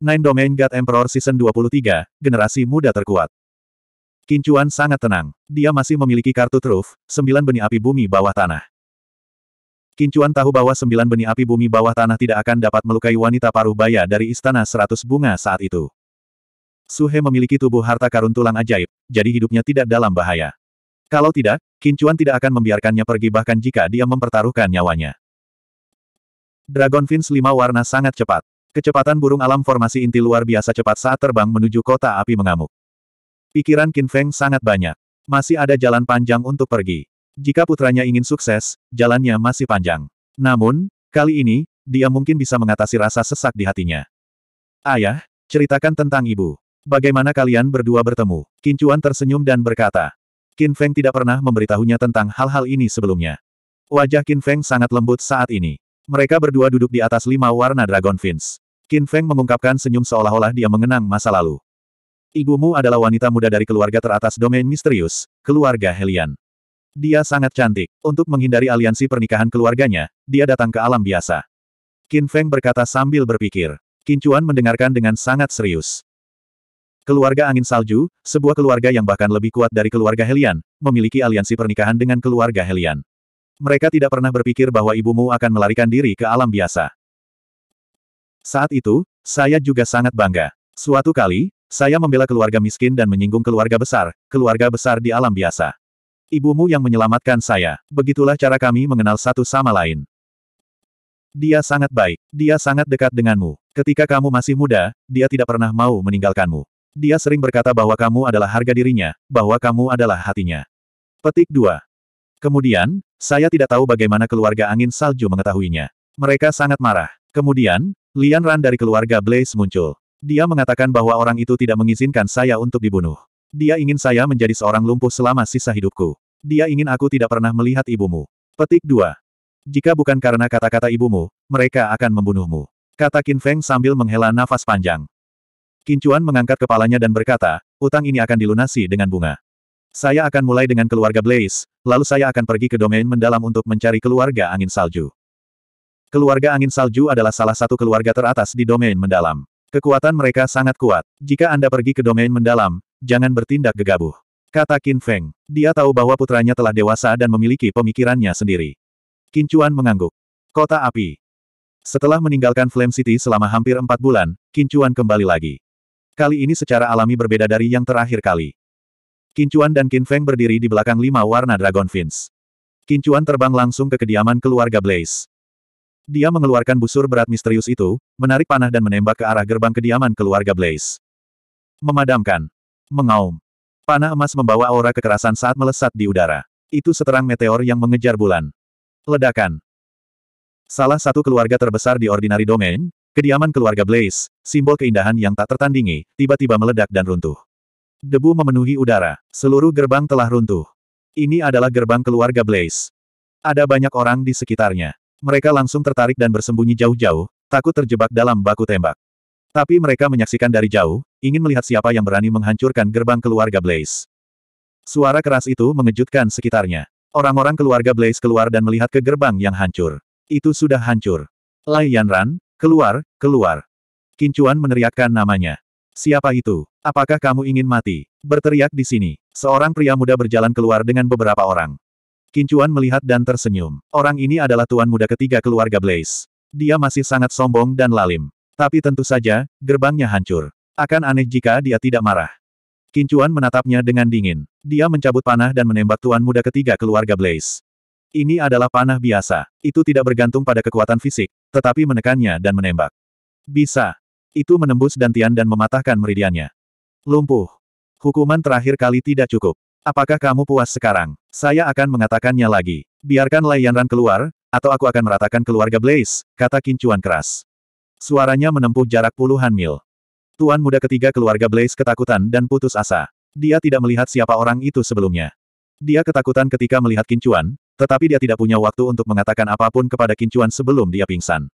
Nine Domain God Emperor Season 23, Generasi Muda Terkuat. Kincuan sangat tenang. Dia masih memiliki kartu truf, sembilan benih api bumi bawah tanah. Kincuan tahu bahwa sembilan benih api bumi bawah tanah tidak akan dapat melukai wanita paruh baya dari Istana Seratus Bunga saat itu. Suhe memiliki tubuh harta karun tulang ajaib, jadi hidupnya tidak dalam bahaya. Kalau tidak, Kincuan tidak akan membiarkannya pergi bahkan jika dia mempertaruhkan nyawanya. Dragon Fins lima warna sangat cepat. Kecepatan burung alam formasi inti luar biasa cepat saat terbang menuju kota api mengamuk. Pikiran Qin Feng sangat banyak. Masih ada jalan panjang untuk pergi. Jika putranya ingin sukses, jalannya masih panjang. Namun, kali ini, dia mungkin bisa mengatasi rasa sesak di hatinya. Ayah, ceritakan tentang ibu. Bagaimana kalian berdua bertemu? Qin Chuan tersenyum dan berkata. Qin Feng tidak pernah memberitahunya tentang hal-hal ini sebelumnya. Wajah Qin Feng sangat lembut saat ini. Mereka berdua duduk di atas lima warna Dragon Fins. Qin Feng mengungkapkan senyum seolah-olah dia mengenang masa lalu. Ibumu adalah wanita muda dari keluarga teratas domain misterius, keluarga Helian. Dia sangat cantik. Untuk menghindari aliansi pernikahan keluarganya, dia datang ke alam biasa. Qin Feng berkata sambil berpikir. Qin Chuan mendengarkan dengan sangat serius. Keluarga Angin Salju, sebuah keluarga yang bahkan lebih kuat dari keluarga Helian, memiliki aliansi pernikahan dengan keluarga Helian. Mereka tidak pernah berpikir bahwa ibumu akan melarikan diri ke alam biasa. Saat itu, saya juga sangat bangga. Suatu kali, saya membela keluarga miskin dan menyinggung keluarga besar, keluarga besar di alam biasa. Ibumu yang menyelamatkan saya. Begitulah cara kami mengenal satu sama lain. Dia sangat baik. Dia sangat dekat denganmu. Ketika kamu masih muda, dia tidak pernah mau meninggalkanmu. Dia sering berkata bahwa kamu adalah harga dirinya, bahwa kamu adalah hatinya. Petik 2. Kemudian, saya tidak tahu bagaimana keluarga angin salju mengetahuinya. Mereka sangat marah. Kemudian, Lian Ran dari keluarga Blaze muncul. Dia mengatakan bahwa orang itu tidak mengizinkan saya untuk dibunuh. Dia ingin saya menjadi seorang lumpuh selama sisa hidupku. Dia ingin aku tidak pernah melihat ibumu. Petik 2. Jika bukan karena kata-kata ibumu, mereka akan membunuhmu. Kata Qin Feng sambil menghela nafas panjang. Kincuan mengangkat kepalanya dan berkata, utang ini akan dilunasi dengan bunga. Saya akan mulai dengan keluarga Blaze, lalu saya akan pergi ke domain mendalam untuk mencari keluarga angin salju. Keluarga angin salju adalah salah satu keluarga teratas di domain mendalam. Kekuatan mereka sangat kuat. Jika Anda pergi ke domain mendalam, jangan bertindak gegabah. Kata Qin Feng. Dia tahu bahwa putranya telah dewasa dan memiliki pemikirannya sendiri. Qin Chuan mengangguk. Kota api. Setelah meninggalkan Flame City selama hampir empat bulan, Qin Chuan kembali lagi. Kali ini secara alami berbeda dari yang terakhir kali. Kincuan dan Qin Feng berdiri di belakang lima warna Dragon Fins. Kincuan terbang langsung ke kediaman keluarga Blaze. Dia mengeluarkan busur berat misterius itu, menarik panah dan menembak ke arah gerbang kediaman keluarga Blaze. Memadamkan. Mengaum. Panah emas membawa aura kekerasan saat melesat di udara. Itu seterang meteor yang mengejar bulan. Ledakan. Salah satu keluarga terbesar di Ordinary Domain, kediaman keluarga Blaze, simbol keindahan yang tak tertandingi, tiba-tiba meledak dan runtuh. Debu memenuhi udara. Seluruh gerbang telah runtuh. Ini adalah gerbang keluarga Blaze. Ada banyak orang di sekitarnya. Mereka langsung tertarik dan bersembunyi jauh-jauh, takut terjebak dalam baku tembak. Tapi mereka menyaksikan dari jauh, ingin melihat siapa yang berani menghancurkan gerbang keluarga Blaze. Suara keras itu mengejutkan sekitarnya. Orang-orang keluarga Blaze keluar dan melihat ke gerbang yang hancur. Itu sudah hancur. Lai Ran, keluar, keluar. Kincuan meneriakkan namanya. Siapa itu? Apakah kamu ingin mati? Berteriak di sini. Seorang pria muda berjalan keluar dengan beberapa orang. Kincuan melihat dan tersenyum. Orang ini adalah tuan muda ketiga keluarga Blaze. Dia masih sangat sombong dan lalim. Tapi tentu saja, gerbangnya hancur. Akan aneh jika dia tidak marah. Kincuan menatapnya dengan dingin. Dia mencabut panah dan menembak tuan muda ketiga keluarga Blaze. Ini adalah panah biasa. Itu tidak bergantung pada kekuatan fisik, tetapi menekannya dan menembak. Bisa, itu menembus Dantian dan mematahkan meridiannya. Lumpuh. Hukuman terakhir kali tidak cukup. Apakah kamu puas sekarang? Saya akan mengatakannya lagi. Biarkan layanran keluar, atau aku akan meratakan keluarga Blaze, kata Kincuan keras. Suaranya menempuh jarak puluhan mil. Tuan muda ketiga keluarga Blaze ketakutan dan putus asa. Dia tidak melihat siapa orang itu sebelumnya. Dia ketakutan ketika melihat Kincuan, tetapi dia tidak punya waktu untuk mengatakan apapun kepada Kincuan sebelum dia pingsan.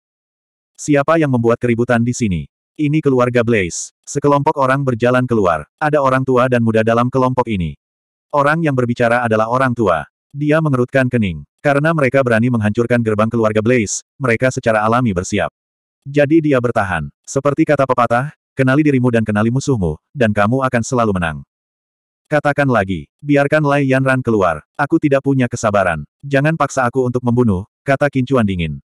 Siapa yang membuat keributan di sini? Ini keluarga Blaze. Sekelompok orang berjalan keluar. Ada orang tua dan muda dalam kelompok ini. Orang yang berbicara adalah orang tua. Dia mengerutkan kening. Karena mereka berani menghancurkan gerbang keluarga Blaze, mereka secara alami bersiap. Jadi dia bertahan. Seperti kata pepatah, kenali dirimu dan kenali musuhmu, dan kamu akan selalu menang. Katakan lagi, biarkan Lai Yanran keluar. Aku tidak punya kesabaran. Jangan paksa aku untuk membunuh, kata Kincuan dingin.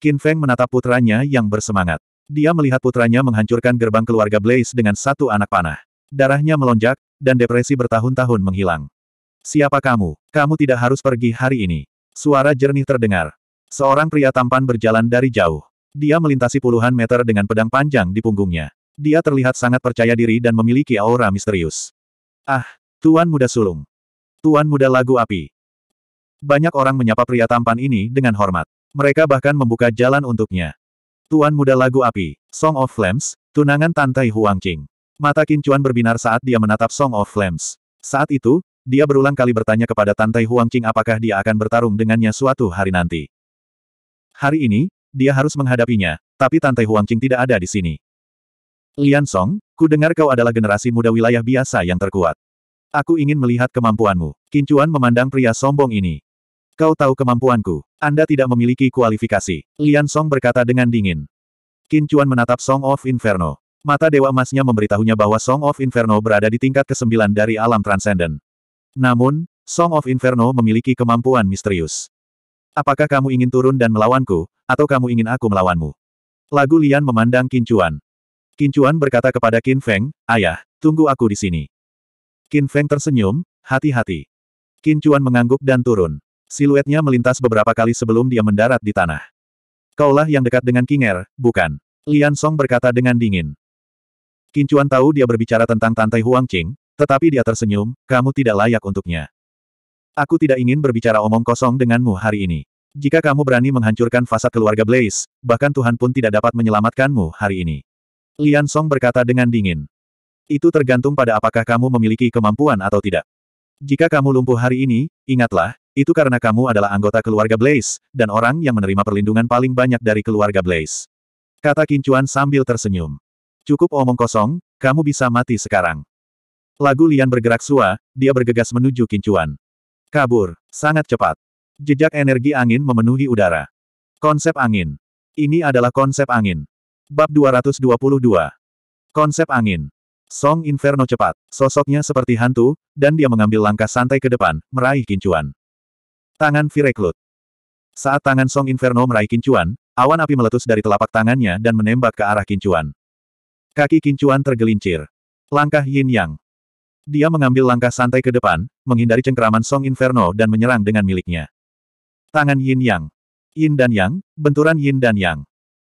Qin Feng menatap putranya yang bersemangat. Dia melihat putranya menghancurkan gerbang keluarga Blaze dengan satu anak panah. Darahnya melonjak, dan depresi bertahun-tahun menghilang. Siapa kamu? Kamu tidak harus pergi hari ini. Suara jernih terdengar. Seorang pria tampan berjalan dari jauh. Dia melintasi puluhan meter dengan pedang panjang di punggungnya. Dia terlihat sangat percaya diri dan memiliki aura misterius. Ah, Tuan Muda Sulung. Tuan Muda Lagu Api. Banyak orang menyapa pria tampan ini dengan hormat. Mereka bahkan membuka jalan untuknya. Tuan Muda Lagu Api, Song of Flames, tunangan Tantai Huangqing. Mata Kincuan berbinar saat dia menatap Song of Flames. Saat itu, dia berulang kali bertanya kepada Tantai Huangqing apakah dia akan bertarung dengannya suatu hari nanti. Hari ini, dia harus menghadapinya, tapi Tantai Huangqing tidak ada di sini. Lian Song, ku dengar kau adalah generasi muda wilayah biasa yang terkuat. Aku ingin melihat kemampuanmu. Kincuan memandang pria sombong ini. Kau tahu kemampuanku. Anda tidak memiliki kualifikasi. Lian Song berkata dengan dingin. Qin Chuan menatap Song of Inferno. Mata Dewa Emasnya memberitahunya bahwa Song of Inferno berada di tingkat ke-9 dari alam transenden. Namun, Song of Inferno memiliki kemampuan misterius. Apakah kamu ingin turun dan melawanku, atau kamu ingin aku melawanmu? Lagu Lian memandang Chuan. Qin Chuan berkata kepada Qin Feng, Ayah, tunggu aku di sini. Qin Feng tersenyum, hati-hati. Chuan mengangguk dan turun. Siluetnya melintas beberapa kali sebelum dia mendarat di tanah. Kaulah yang dekat dengan Kinger, bukan? Lian Song berkata dengan dingin. Kincuan tahu dia berbicara tentang Tante Huang Qing, tetapi dia tersenyum, kamu tidak layak untuknya. Aku tidak ingin berbicara omong kosong denganmu hari ini. Jika kamu berani menghancurkan fasad keluarga Blaze, bahkan Tuhan pun tidak dapat menyelamatkanmu hari ini. Lian Song berkata dengan dingin. Itu tergantung pada apakah kamu memiliki kemampuan atau tidak. Jika kamu lumpuh hari ini, ingatlah, itu karena kamu adalah anggota keluarga Blaze, dan orang yang menerima perlindungan paling banyak dari keluarga Blaze. Kata Kincuan sambil tersenyum. Cukup omong kosong, kamu bisa mati sekarang. Lagu Lian bergerak sua, dia bergegas menuju Kincuan. Kabur, sangat cepat. Jejak energi angin memenuhi udara. Konsep angin. Ini adalah konsep angin. Bab 222. Konsep angin. Song Inferno cepat, sosoknya seperti hantu, dan dia mengambil langkah santai ke depan, meraih kincuan. Tangan Vireklut. Saat tangan Song Inferno meraih kincuan, awan api meletus dari telapak tangannya dan menembak ke arah kincuan. Kaki kincuan tergelincir. Langkah Yin Yang. Dia mengambil langkah santai ke depan, menghindari cengkeraman Song Inferno dan menyerang dengan miliknya. Tangan Yin Yang. Yin dan Yang, benturan Yin dan Yang.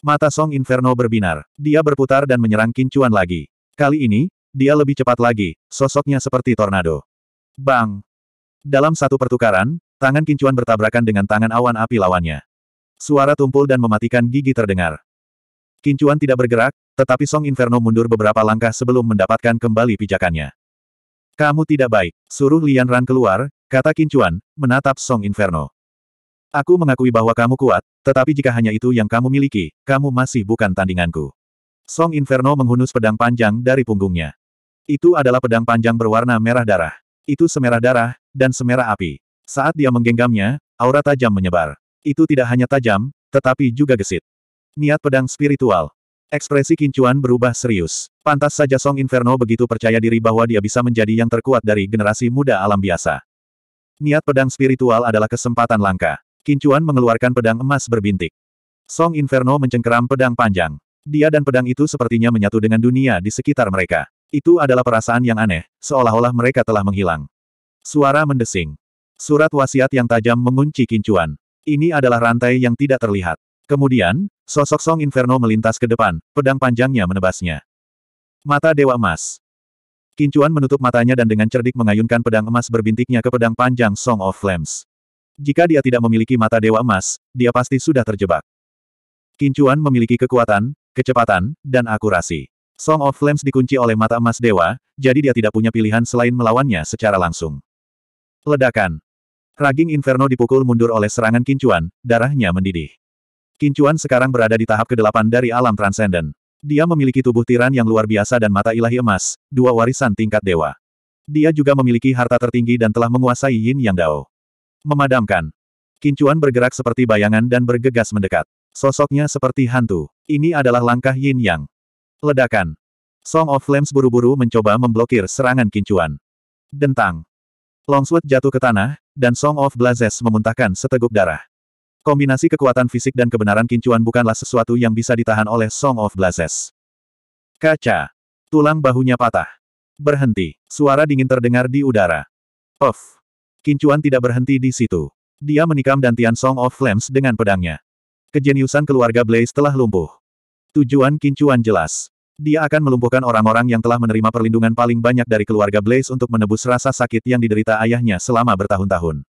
Mata Song Inferno berbinar. Dia berputar dan menyerang kincuan lagi. Kali ini, dia lebih cepat lagi, sosoknya seperti tornado. Bang! Dalam satu pertukaran, tangan kincuan bertabrakan dengan tangan awan api lawannya. Suara tumpul dan mematikan gigi terdengar. Kincuan tidak bergerak, tetapi Song Inferno mundur beberapa langkah sebelum mendapatkan kembali pijakannya. Kamu tidak baik, suruh Lian Ran keluar, kata Kincuan, menatap Song Inferno. Aku mengakui bahwa kamu kuat, tetapi jika hanya itu yang kamu miliki, kamu masih bukan tandinganku. Song Inferno menghunus pedang panjang dari punggungnya. Itu adalah pedang panjang berwarna merah darah. Itu semerah darah, dan semerah api. Saat dia menggenggamnya, aura tajam menyebar. Itu tidak hanya tajam, tetapi juga gesit. Niat pedang spiritual. Ekspresi Kincuan berubah serius. Pantas saja Song Inferno begitu percaya diri bahwa dia bisa menjadi yang terkuat dari generasi muda alam biasa. Niat pedang spiritual adalah kesempatan langka. Kincuan mengeluarkan pedang emas berbintik. Song Inferno mencengkeram pedang panjang. Dia dan pedang itu sepertinya menyatu dengan dunia di sekitar mereka. Itu adalah perasaan yang aneh, seolah-olah mereka telah menghilang. Suara mendesing. Surat wasiat yang tajam mengunci kincuan. Ini adalah rantai yang tidak terlihat. Kemudian, sosok Song Inferno melintas ke depan, pedang panjangnya menebasnya. Mata Dewa Emas. Kincuan menutup matanya dan dengan cerdik mengayunkan pedang emas berbintiknya ke pedang panjang Song of Flames. Jika dia tidak memiliki mata Dewa Emas, dia pasti sudah terjebak. Kincuan memiliki kekuatan, kecepatan, dan akurasi. Song of Flames dikunci oleh mata emas dewa, jadi dia tidak punya pilihan selain melawannya secara langsung. Ledakan. Raging Inferno dipukul mundur oleh serangan Kincuan, darahnya mendidih. Kincuan sekarang berada di tahap ke-8 dari alam transenden. Dia memiliki tubuh tiran yang luar biasa dan mata ilahi emas, dua warisan tingkat dewa. Dia juga memiliki harta tertinggi dan telah menguasai Yin Yang Dao. Memadamkan. Kincuan bergerak seperti bayangan dan bergegas mendekat. Sosoknya seperti hantu. Ini adalah langkah yin yang. Ledakan. Song of Flames buru-buru mencoba memblokir serangan kincuan. Dentang. Longsword jatuh ke tanah, dan Song of Blazes memuntahkan seteguk darah. Kombinasi kekuatan fisik dan kebenaran kincuan bukanlah sesuatu yang bisa ditahan oleh Song of Blazes. Kaca. Tulang bahunya patah. Berhenti. Suara dingin terdengar di udara. Of. Kincuan tidak berhenti di situ. Dia menikam dantian Song of Flames dengan pedangnya. Kejeniusan keluarga Blaze telah lumpuh. Tujuan Kincuan jelas. Dia akan melumpuhkan orang-orang yang telah menerima perlindungan paling banyak dari keluarga Blaze untuk menebus rasa sakit yang diderita ayahnya selama bertahun-tahun.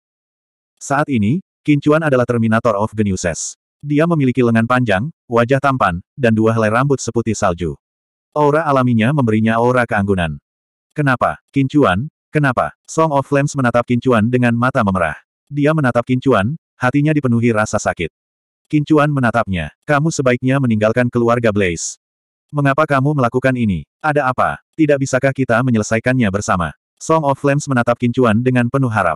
Saat ini, Kincuan adalah Terminator of Geniuses. Dia memiliki lengan panjang, wajah tampan, dan dua helai rambut seputih salju. Aura alaminya memberinya aura keanggunan. Kenapa, Kincuan? Kenapa? Song of Flames menatap Kincuan dengan mata memerah. Dia menatap Kincuan, hatinya dipenuhi rasa sakit. Kincuan menatapnya. Kamu sebaiknya meninggalkan keluarga Blaze. Mengapa kamu melakukan ini? Ada apa? Tidak bisakah kita menyelesaikannya bersama? Song of Flames menatap Kincuan dengan penuh harap.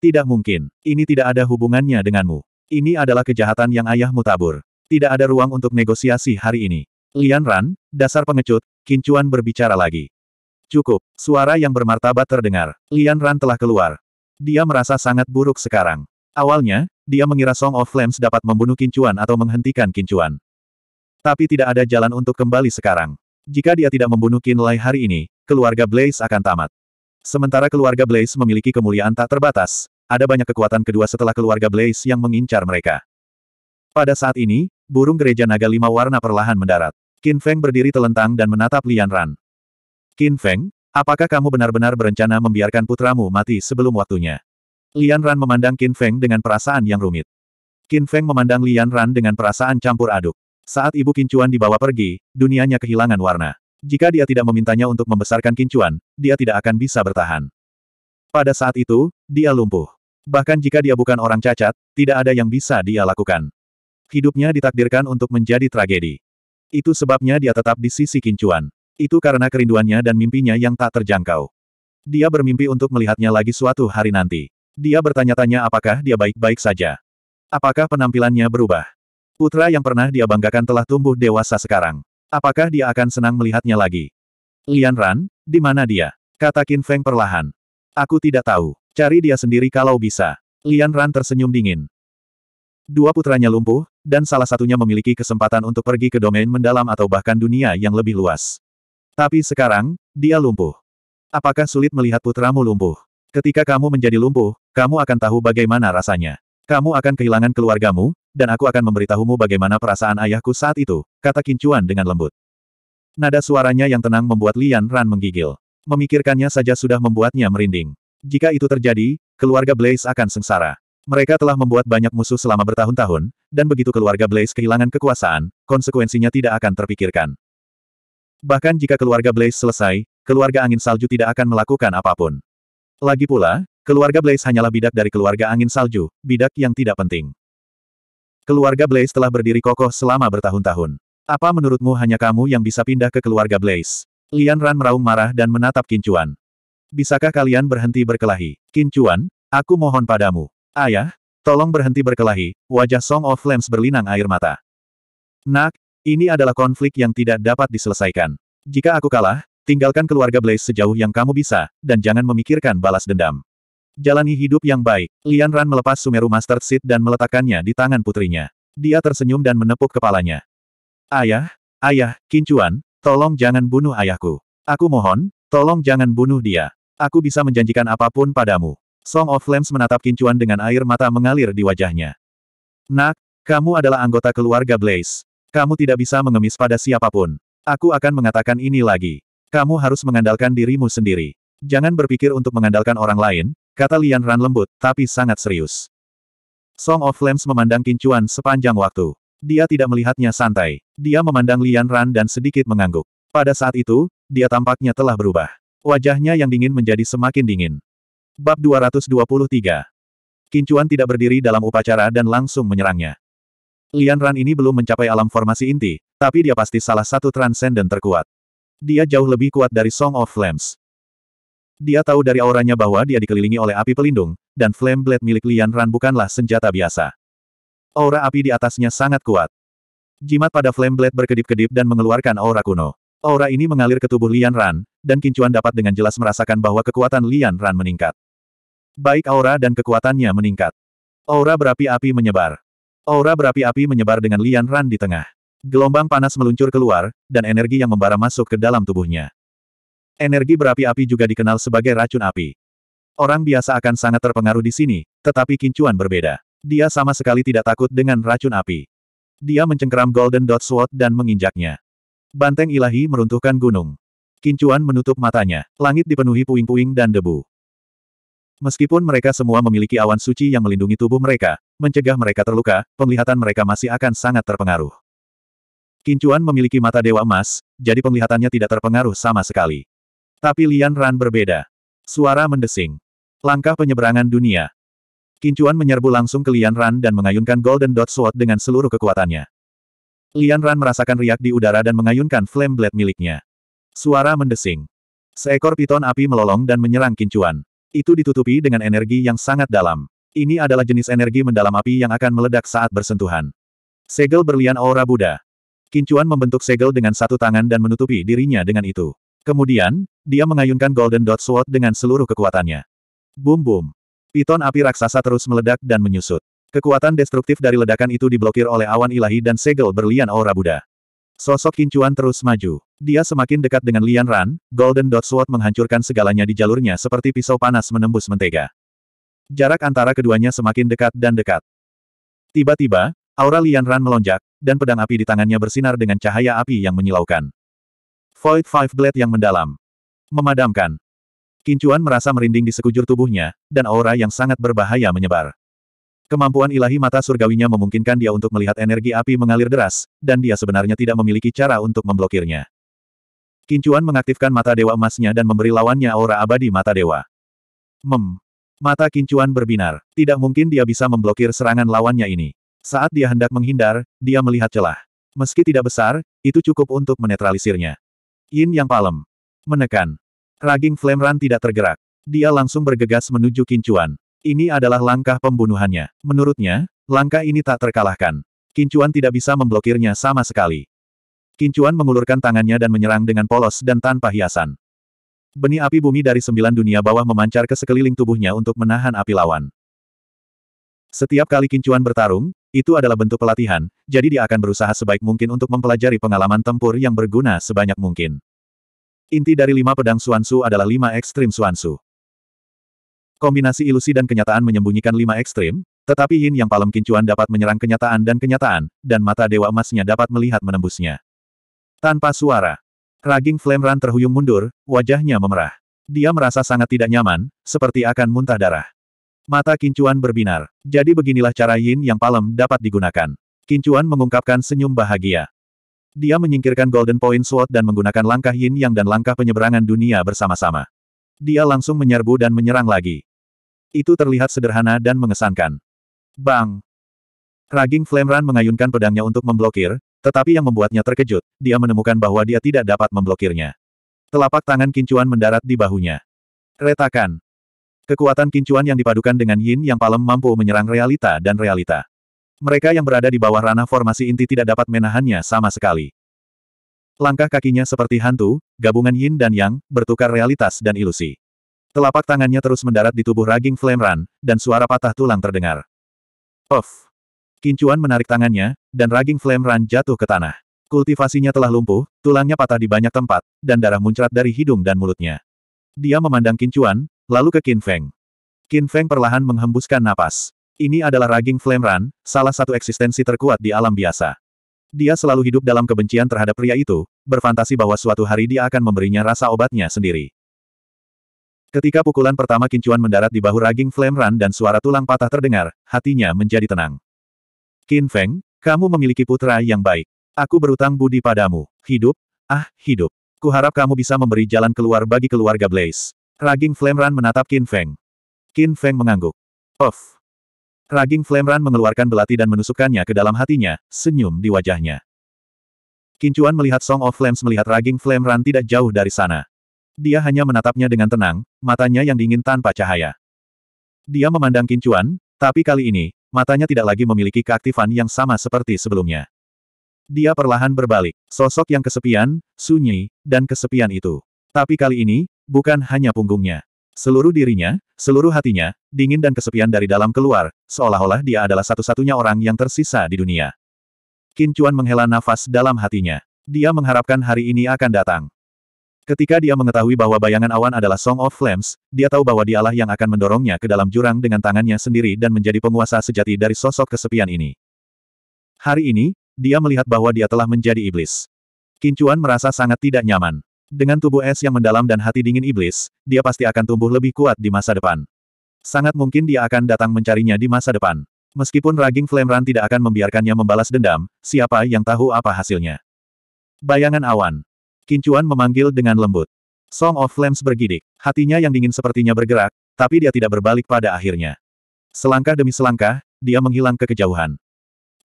Tidak mungkin. Ini tidak ada hubungannya denganmu. Ini adalah kejahatan yang ayahmu tabur. Tidak ada ruang untuk negosiasi hari ini. Lian Ran, dasar pengecut, Kincuan berbicara lagi. Cukup, suara yang bermartabat terdengar. Lian Ran telah keluar. Dia merasa sangat buruk sekarang. Awalnya, dia mengira Song of Flames dapat membunuh Kincuan atau menghentikan Kincuan. Tapi tidak ada jalan untuk kembali sekarang. Jika dia tidak membunuh Qin Lai hari ini, keluarga Blaze akan tamat. Sementara keluarga Blaze memiliki kemuliaan tak terbatas, ada banyak kekuatan kedua setelah keluarga Blaze yang mengincar mereka. Pada saat ini, burung gereja naga lima warna perlahan mendarat. Qin Feng berdiri telentang dan menatap Lian Ran. Qin Feng, apakah kamu benar-benar berencana membiarkan putramu mati sebelum waktunya? Lian Ran memandang Qin Feng dengan perasaan yang rumit. Qin Feng memandang Lian Ran dengan perasaan campur aduk. Saat ibu Kincuan dibawa pergi, dunianya kehilangan warna. Jika dia tidak memintanya untuk membesarkan Kincuan, dia tidak akan bisa bertahan. Pada saat itu, dia lumpuh. Bahkan jika dia bukan orang cacat, tidak ada yang bisa dia lakukan. Hidupnya ditakdirkan untuk menjadi tragedi. Itu sebabnya dia tetap di sisi Kincuan. Itu karena kerinduannya dan mimpinya yang tak terjangkau. Dia bermimpi untuk melihatnya lagi suatu hari nanti. Dia bertanya-tanya apakah dia baik-baik saja. Apakah penampilannya berubah? Putra yang pernah dia banggakan telah tumbuh dewasa sekarang. Apakah dia akan senang melihatnya lagi? Lian Ran, di mana dia? Kata Qin Feng perlahan. Aku tidak tahu. Cari dia sendiri kalau bisa. Lian Ran tersenyum dingin. Dua putranya lumpuh, dan salah satunya memiliki kesempatan untuk pergi ke domain mendalam atau bahkan dunia yang lebih luas. Tapi sekarang, dia lumpuh. Apakah sulit melihat putramu lumpuh? Ketika kamu menjadi lumpuh, kamu akan tahu bagaimana rasanya. Kamu akan kehilangan keluargamu, dan aku akan memberitahumu bagaimana perasaan ayahku saat itu, kata Kincuan dengan lembut. Nada suaranya yang tenang membuat Lian Ran menggigil. Memikirkannya saja sudah membuatnya merinding. Jika itu terjadi, keluarga Blaze akan sengsara. Mereka telah membuat banyak musuh selama bertahun-tahun, dan begitu keluarga Blaze kehilangan kekuasaan, konsekuensinya tidak akan terpikirkan. Bahkan jika keluarga Blaze selesai, keluarga angin salju tidak akan melakukan apapun. Lagi pula, Keluarga Blaze hanyalah bidak dari keluarga angin salju, bidak yang tidak penting. Keluarga Blaze telah berdiri kokoh selama bertahun-tahun. Apa menurutmu hanya kamu yang bisa pindah ke keluarga Blaze? Lian Ran meraung marah dan menatap Kincuan. Bisakah kalian berhenti berkelahi? Kincuan, aku mohon padamu. Ayah, tolong berhenti berkelahi. Wajah Song of Flames berlinang air mata. Nak, ini adalah konflik yang tidak dapat diselesaikan. Jika aku kalah, tinggalkan keluarga Blaze sejauh yang kamu bisa, dan jangan memikirkan balas dendam. Jalani hidup yang baik. Lian Ran melepas Sumeru Master Seed dan meletakkannya di tangan putrinya. Dia tersenyum dan menepuk kepalanya. Ayah, ayah, Kincuan, tolong jangan bunuh ayahku. Aku mohon, tolong jangan bunuh dia. Aku bisa menjanjikan apapun padamu. Song of Flames menatap Kincuan dengan air mata mengalir di wajahnya. Nak, kamu adalah anggota keluarga Blaze. Kamu tidak bisa mengemis pada siapapun. Aku akan mengatakan ini lagi. Kamu harus mengandalkan dirimu sendiri. Jangan berpikir untuk mengandalkan orang lain, Kata Lian Ran lembut, tapi sangat serius. Song of Flames memandang Kincuan sepanjang waktu. Dia tidak melihatnya santai. Dia memandang Lian Ran dan sedikit mengangguk. Pada saat itu, dia tampaknya telah berubah. Wajahnya yang dingin menjadi semakin dingin. Bab 223 Kincuan tidak berdiri dalam upacara dan langsung menyerangnya. Lian Ran ini belum mencapai alam formasi inti, tapi dia pasti salah satu transenden terkuat. Dia jauh lebih kuat dari Song of Flames. Dia tahu dari auranya bahwa dia dikelilingi oleh api pelindung, dan flame blade milik Lian Ran bukanlah senjata biasa. Aura api di atasnya sangat kuat. Jimat pada flame blade berkedip-kedip dan mengeluarkan aura kuno. Aura ini mengalir ke tubuh Lian Ran, dan Kincuan dapat dengan jelas merasakan bahwa kekuatan Lian Ran meningkat. Baik aura dan kekuatannya meningkat. Aura berapi-api menyebar. Aura berapi-api menyebar dengan Lian Ran di tengah. Gelombang panas meluncur keluar, dan energi yang membara masuk ke dalam tubuhnya. Energi berapi-api juga dikenal sebagai racun api. Orang biasa akan sangat terpengaruh di sini, tetapi Kincuan berbeda. Dia sama sekali tidak takut dengan racun api. Dia mencengkeram Golden Dot Sword dan menginjaknya. Banteng ilahi meruntuhkan gunung. Kincuan menutup matanya. Langit dipenuhi puing-puing dan debu. Meskipun mereka semua memiliki awan suci yang melindungi tubuh mereka, mencegah mereka terluka, penglihatan mereka masih akan sangat terpengaruh. Kincuan memiliki mata dewa emas, jadi penglihatannya tidak terpengaruh sama sekali. Tapi Lian Ran berbeda. Suara mendesing. Langkah penyeberangan dunia. Kincuan menyerbu langsung ke Lian Ran dan mengayunkan Golden Dot Sword dengan seluruh kekuatannya. Lian Ran merasakan riak di udara dan mengayunkan flame blade miliknya. Suara mendesing. Seekor piton api melolong dan menyerang Kincuan. Itu ditutupi dengan energi yang sangat dalam. Ini adalah jenis energi mendalam api yang akan meledak saat bersentuhan. Segel berlian aura Buddha. Kincuan membentuk segel dengan satu tangan dan menutupi dirinya dengan itu. Kemudian, dia mengayunkan Golden Dot Sword dengan seluruh kekuatannya. Boom boom. Piton api raksasa terus meledak dan menyusut. Kekuatan destruktif dari ledakan itu diblokir oleh awan ilahi dan segel berlian aura Buddha. Sosok Kincuan terus maju. Dia semakin dekat dengan Lian Ran, Golden Dot Sword menghancurkan segalanya di jalurnya seperti pisau panas menembus mentega. Jarak antara keduanya semakin dekat dan dekat. Tiba-tiba, aura Lian Ran melonjak, dan pedang api di tangannya bersinar dengan cahaya api yang menyilaukan. Void Five Blade yang mendalam. Memadamkan. Kincuan merasa merinding di sekujur tubuhnya, dan aura yang sangat berbahaya menyebar. Kemampuan ilahi mata surgawinya memungkinkan dia untuk melihat energi api mengalir deras, dan dia sebenarnya tidak memiliki cara untuk memblokirnya. Kincuan mengaktifkan mata dewa emasnya dan memberi lawannya aura abadi mata dewa. Mem. Mata Kincuan berbinar. Tidak mungkin dia bisa memblokir serangan lawannya ini. Saat dia hendak menghindar, dia melihat celah. Meski tidak besar, itu cukup untuk menetralisirnya. Yin yang palem. Menekan. Raging Flame Run tidak tergerak. Dia langsung bergegas menuju Kincuan. Ini adalah langkah pembunuhannya. Menurutnya, langkah ini tak terkalahkan. Kincuan tidak bisa memblokirnya sama sekali. Kincuan mengulurkan tangannya dan menyerang dengan polos dan tanpa hiasan. Benih api bumi dari sembilan dunia bawah memancar ke sekeliling tubuhnya untuk menahan api lawan. Setiap kali Kincuan bertarung, itu adalah bentuk pelatihan, jadi dia akan berusaha sebaik mungkin untuk mempelajari pengalaman tempur yang berguna sebanyak mungkin. Inti dari lima pedang Suansu adalah lima ekstrim Suansu. Kombinasi ilusi dan kenyataan menyembunyikan lima ekstrim, tetapi yin yang palem kincuan dapat menyerang kenyataan dan kenyataan, dan mata dewa emasnya dapat melihat menembusnya. Tanpa suara, raging flame run terhuyung mundur, wajahnya memerah. Dia merasa sangat tidak nyaman, seperti akan muntah darah. Mata kincuan berbinar. Jadi beginilah cara yin yang palem dapat digunakan. Kincuan mengungkapkan senyum bahagia. Dia menyingkirkan Golden Point Sword dan menggunakan langkah Yin Yang dan langkah penyeberangan dunia bersama-sama. Dia langsung menyerbu dan menyerang lagi. Itu terlihat sederhana dan mengesankan. Bang! Raging Flame Run mengayunkan pedangnya untuk memblokir, tetapi yang membuatnya terkejut, dia menemukan bahwa dia tidak dapat memblokirnya. Telapak tangan kincuan mendarat di bahunya. Retakan. Kekuatan kincuan yang dipadukan dengan yin yang palem mampu menyerang realita dan realita. Mereka yang berada di bawah ranah formasi inti tidak dapat menahannya sama sekali. Langkah kakinya seperti hantu, gabungan yin dan yang, bertukar realitas dan ilusi. Telapak tangannya terus mendarat di tubuh raging Flame Run, dan suara patah tulang terdengar. Of, Kincuan menarik tangannya, dan raging Flame Run jatuh ke tanah. Kultivasinya telah lumpuh, tulangnya patah di banyak tempat, dan darah muncrat dari hidung dan mulutnya. Dia memandang Kincuan, lalu ke Qin Feng. Qin Feng perlahan menghembuskan napas. Ini adalah Raging Flame Run, salah satu eksistensi terkuat di alam biasa. Dia selalu hidup dalam kebencian terhadap pria itu, berfantasi bahwa suatu hari dia akan memberinya rasa obatnya sendiri. Ketika pukulan pertama kincuan mendarat di bahu Raging Flame Run dan suara tulang patah terdengar, hatinya menjadi tenang. Qin Feng, kamu memiliki putra yang baik. Aku berutang budi padamu. Hidup, ah, hidup. Kuharap kamu bisa memberi jalan keluar bagi keluarga Blaze. Raging Flame Run menatap Qin Feng. Qin Feng mengangguk. Of. Raging Flamran mengeluarkan belati dan menusukkannya ke dalam hatinya, senyum di wajahnya. Kincuan melihat Song of Flames melihat Raging Flamran tidak jauh dari sana. Dia hanya menatapnya dengan tenang, matanya yang dingin tanpa cahaya. Dia memandang Kincuan, tapi kali ini, matanya tidak lagi memiliki keaktifan yang sama seperti sebelumnya. Dia perlahan berbalik, sosok yang kesepian, sunyi, dan kesepian itu. Tapi kali ini, bukan hanya punggungnya. Seluruh dirinya, seluruh hatinya, dingin dan kesepian dari dalam keluar, seolah-olah dia adalah satu-satunya orang yang tersisa di dunia. Qin Chuan menghela nafas dalam hatinya. Dia mengharapkan hari ini akan datang. Ketika dia mengetahui bahwa bayangan awan adalah Song of Flames, dia tahu bahwa dialah yang akan mendorongnya ke dalam jurang dengan tangannya sendiri dan menjadi penguasa sejati dari sosok kesepian ini. Hari ini, dia melihat bahwa dia telah menjadi iblis. Kincuan merasa sangat tidak nyaman. Dengan tubuh es yang mendalam dan hati dingin iblis, dia pasti akan tumbuh lebih kuat di masa depan. Sangat mungkin dia akan datang mencarinya di masa depan. Meskipun Raging Flame Run tidak akan membiarkannya membalas dendam, siapa yang tahu apa hasilnya. Bayangan awan. Kincuan memanggil dengan lembut. Song of Flames bergidik. Hatinya yang dingin sepertinya bergerak, tapi dia tidak berbalik pada akhirnya. Selangkah demi selangkah, dia menghilang ke kejauhan.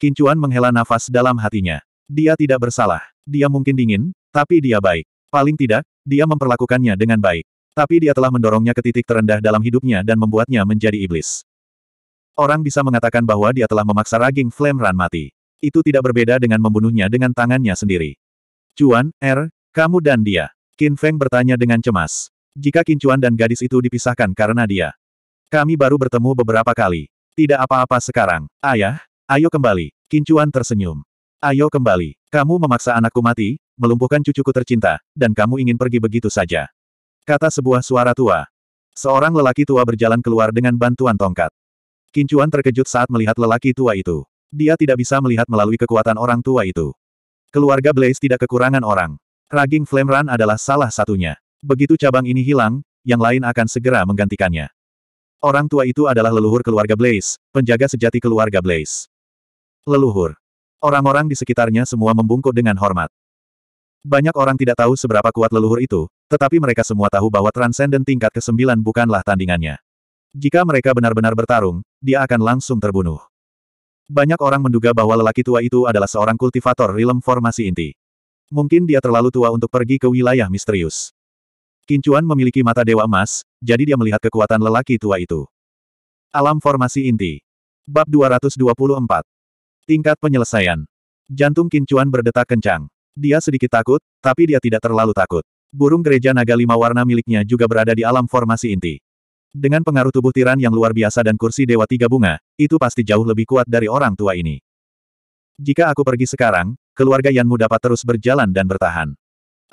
Kincuan menghela nafas dalam hatinya. Dia tidak bersalah. Dia mungkin dingin, tapi dia baik. Paling tidak, dia memperlakukannya dengan baik. Tapi dia telah mendorongnya ke titik terendah dalam hidupnya dan membuatnya menjadi iblis. Orang bisa mengatakan bahwa dia telah memaksa Raging Flame Run mati. Itu tidak berbeda dengan membunuhnya dengan tangannya sendiri. Cuan, Er, kamu dan dia. Qin Feng bertanya dengan cemas. Jika Qin Chuan dan gadis itu dipisahkan karena dia. Kami baru bertemu beberapa kali. Tidak apa-apa sekarang. Ayah, ayo kembali. Qin Chuan tersenyum. Ayo kembali. Kamu memaksa anakku mati, melumpuhkan cucuku tercinta, dan kamu ingin pergi begitu saja. Kata sebuah suara tua. Seorang lelaki tua berjalan keluar dengan bantuan tongkat. Kincuan terkejut saat melihat lelaki tua itu. Dia tidak bisa melihat melalui kekuatan orang tua itu. Keluarga Blaze tidak kekurangan orang. Raging Flame Run adalah salah satunya. Begitu cabang ini hilang, yang lain akan segera menggantikannya. Orang tua itu adalah leluhur keluarga Blaze, penjaga sejati keluarga Blaze. Leluhur. Orang-orang di sekitarnya semua membungkuk dengan hormat. Banyak orang tidak tahu seberapa kuat leluhur itu, tetapi mereka semua tahu bahwa Transcendent tingkat ke-9 bukanlah tandingannya. Jika mereka benar-benar bertarung, dia akan langsung terbunuh. Banyak orang menduga bahwa lelaki tua itu adalah seorang kultivator rilem formasi inti. Mungkin dia terlalu tua untuk pergi ke wilayah misterius. Kincuan memiliki mata dewa emas, jadi dia melihat kekuatan lelaki tua itu. Alam formasi inti. Bab 224. Tingkat penyelesaian. Jantung Kincuan berdetak kencang. Dia sedikit takut, tapi dia tidak terlalu takut. Burung gereja naga lima warna miliknya juga berada di alam formasi inti. Dengan pengaruh tubuh tiran yang luar biasa dan kursi dewa tiga bunga, itu pasti jauh lebih kuat dari orang tua ini. Jika aku pergi sekarang, keluarga Yanmu dapat terus berjalan dan bertahan.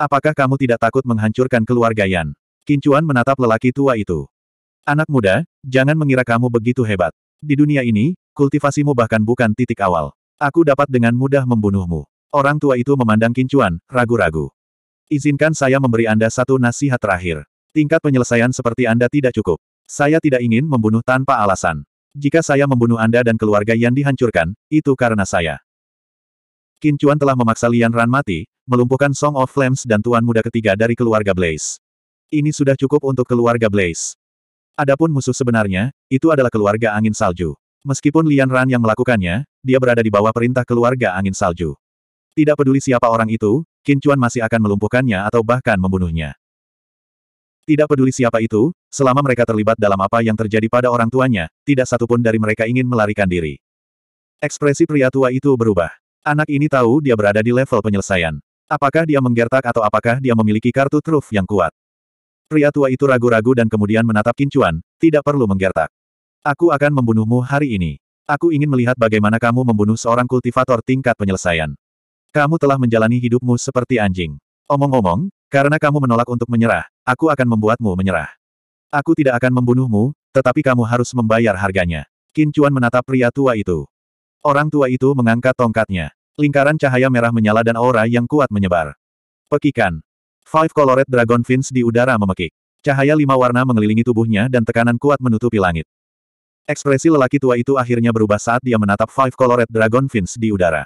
Apakah kamu tidak takut menghancurkan keluarga Yan? Kincuan menatap lelaki tua itu. Anak muda, jangan mengira kamu begitu hebat. Di dunia ini, Kultivasimu bahkan bukan titik awal. Aku dapat dengan mudah membunuhmu. Orang tua itu memandang Kincuan, ragu-ragu. Izinkan saya memberi Anda satu nasihat terakhir. Tingkat penyelesaian seperti Anda tidak cukup. Saya tidak ingin membunuh tanpa alasan. Jika saya membunuh Anda dan keluarga yang dihancurkan, itu karena saya. Kincuan telah memaksa Lian Ran mati, melumpuhkan Song of Flames dan Tuan Muda ketiga dari keluarga Blaze. Ini sudah cukup untuk keluarga Blaze. Adapun musuh sebenarnya, itu adalah keluarga angin salju. Meskipun Lian Ran yang melakukannya, dia berada di bawah perintah keluarga angin salju. Tidak peduli siapa orang itu, Kincuan masih akan melumpuhkannya atau bahkan membunuhnya. Tidak peduli siapa itu, selama mereka terlibat dalam apa yang terjadi pada orang tuanya, tidak satupun dari mereka ingin melarikan diri. Ekspresi pria tua itu berubah. Anak ini tahu dia berada di level penyelesaian. Apakah dia menggertak atau apakah dia memiliki kartu truf yang kuat? Pria tua itu ragu-ragu dan kemudian menatap Kincuan, tidak perlu menggertak. Aku akan membunuhmu hari ini. Aku ingin melihat bagaimana kamu membunuh seorang kultivator tingkat penyelesaian. Kamu telah menjalani hidupmu seperti anjing. Omong-omong, karena kamu menolak untuk menyerah, aku akan membuatmu menyerah. Aku tidak akan membunuhmu, tetapi kamu harus membayar harganya. Qin Chuan menatap pria tua itu. Orang tua itu mengangkat tongkatnya. Lingkaran cahaya merah menyala dan aura yang kuat menyebar. Pekikan. Five Colored Dragon Fins di udara memekik. Cahaya lima warna mengelilingi tubuhnya dan tekanan kuat menutupi langit. Ekspresi lelaki tua itu akhirnya berubah saat dia menatap Five Colored Dragon Fins di udara.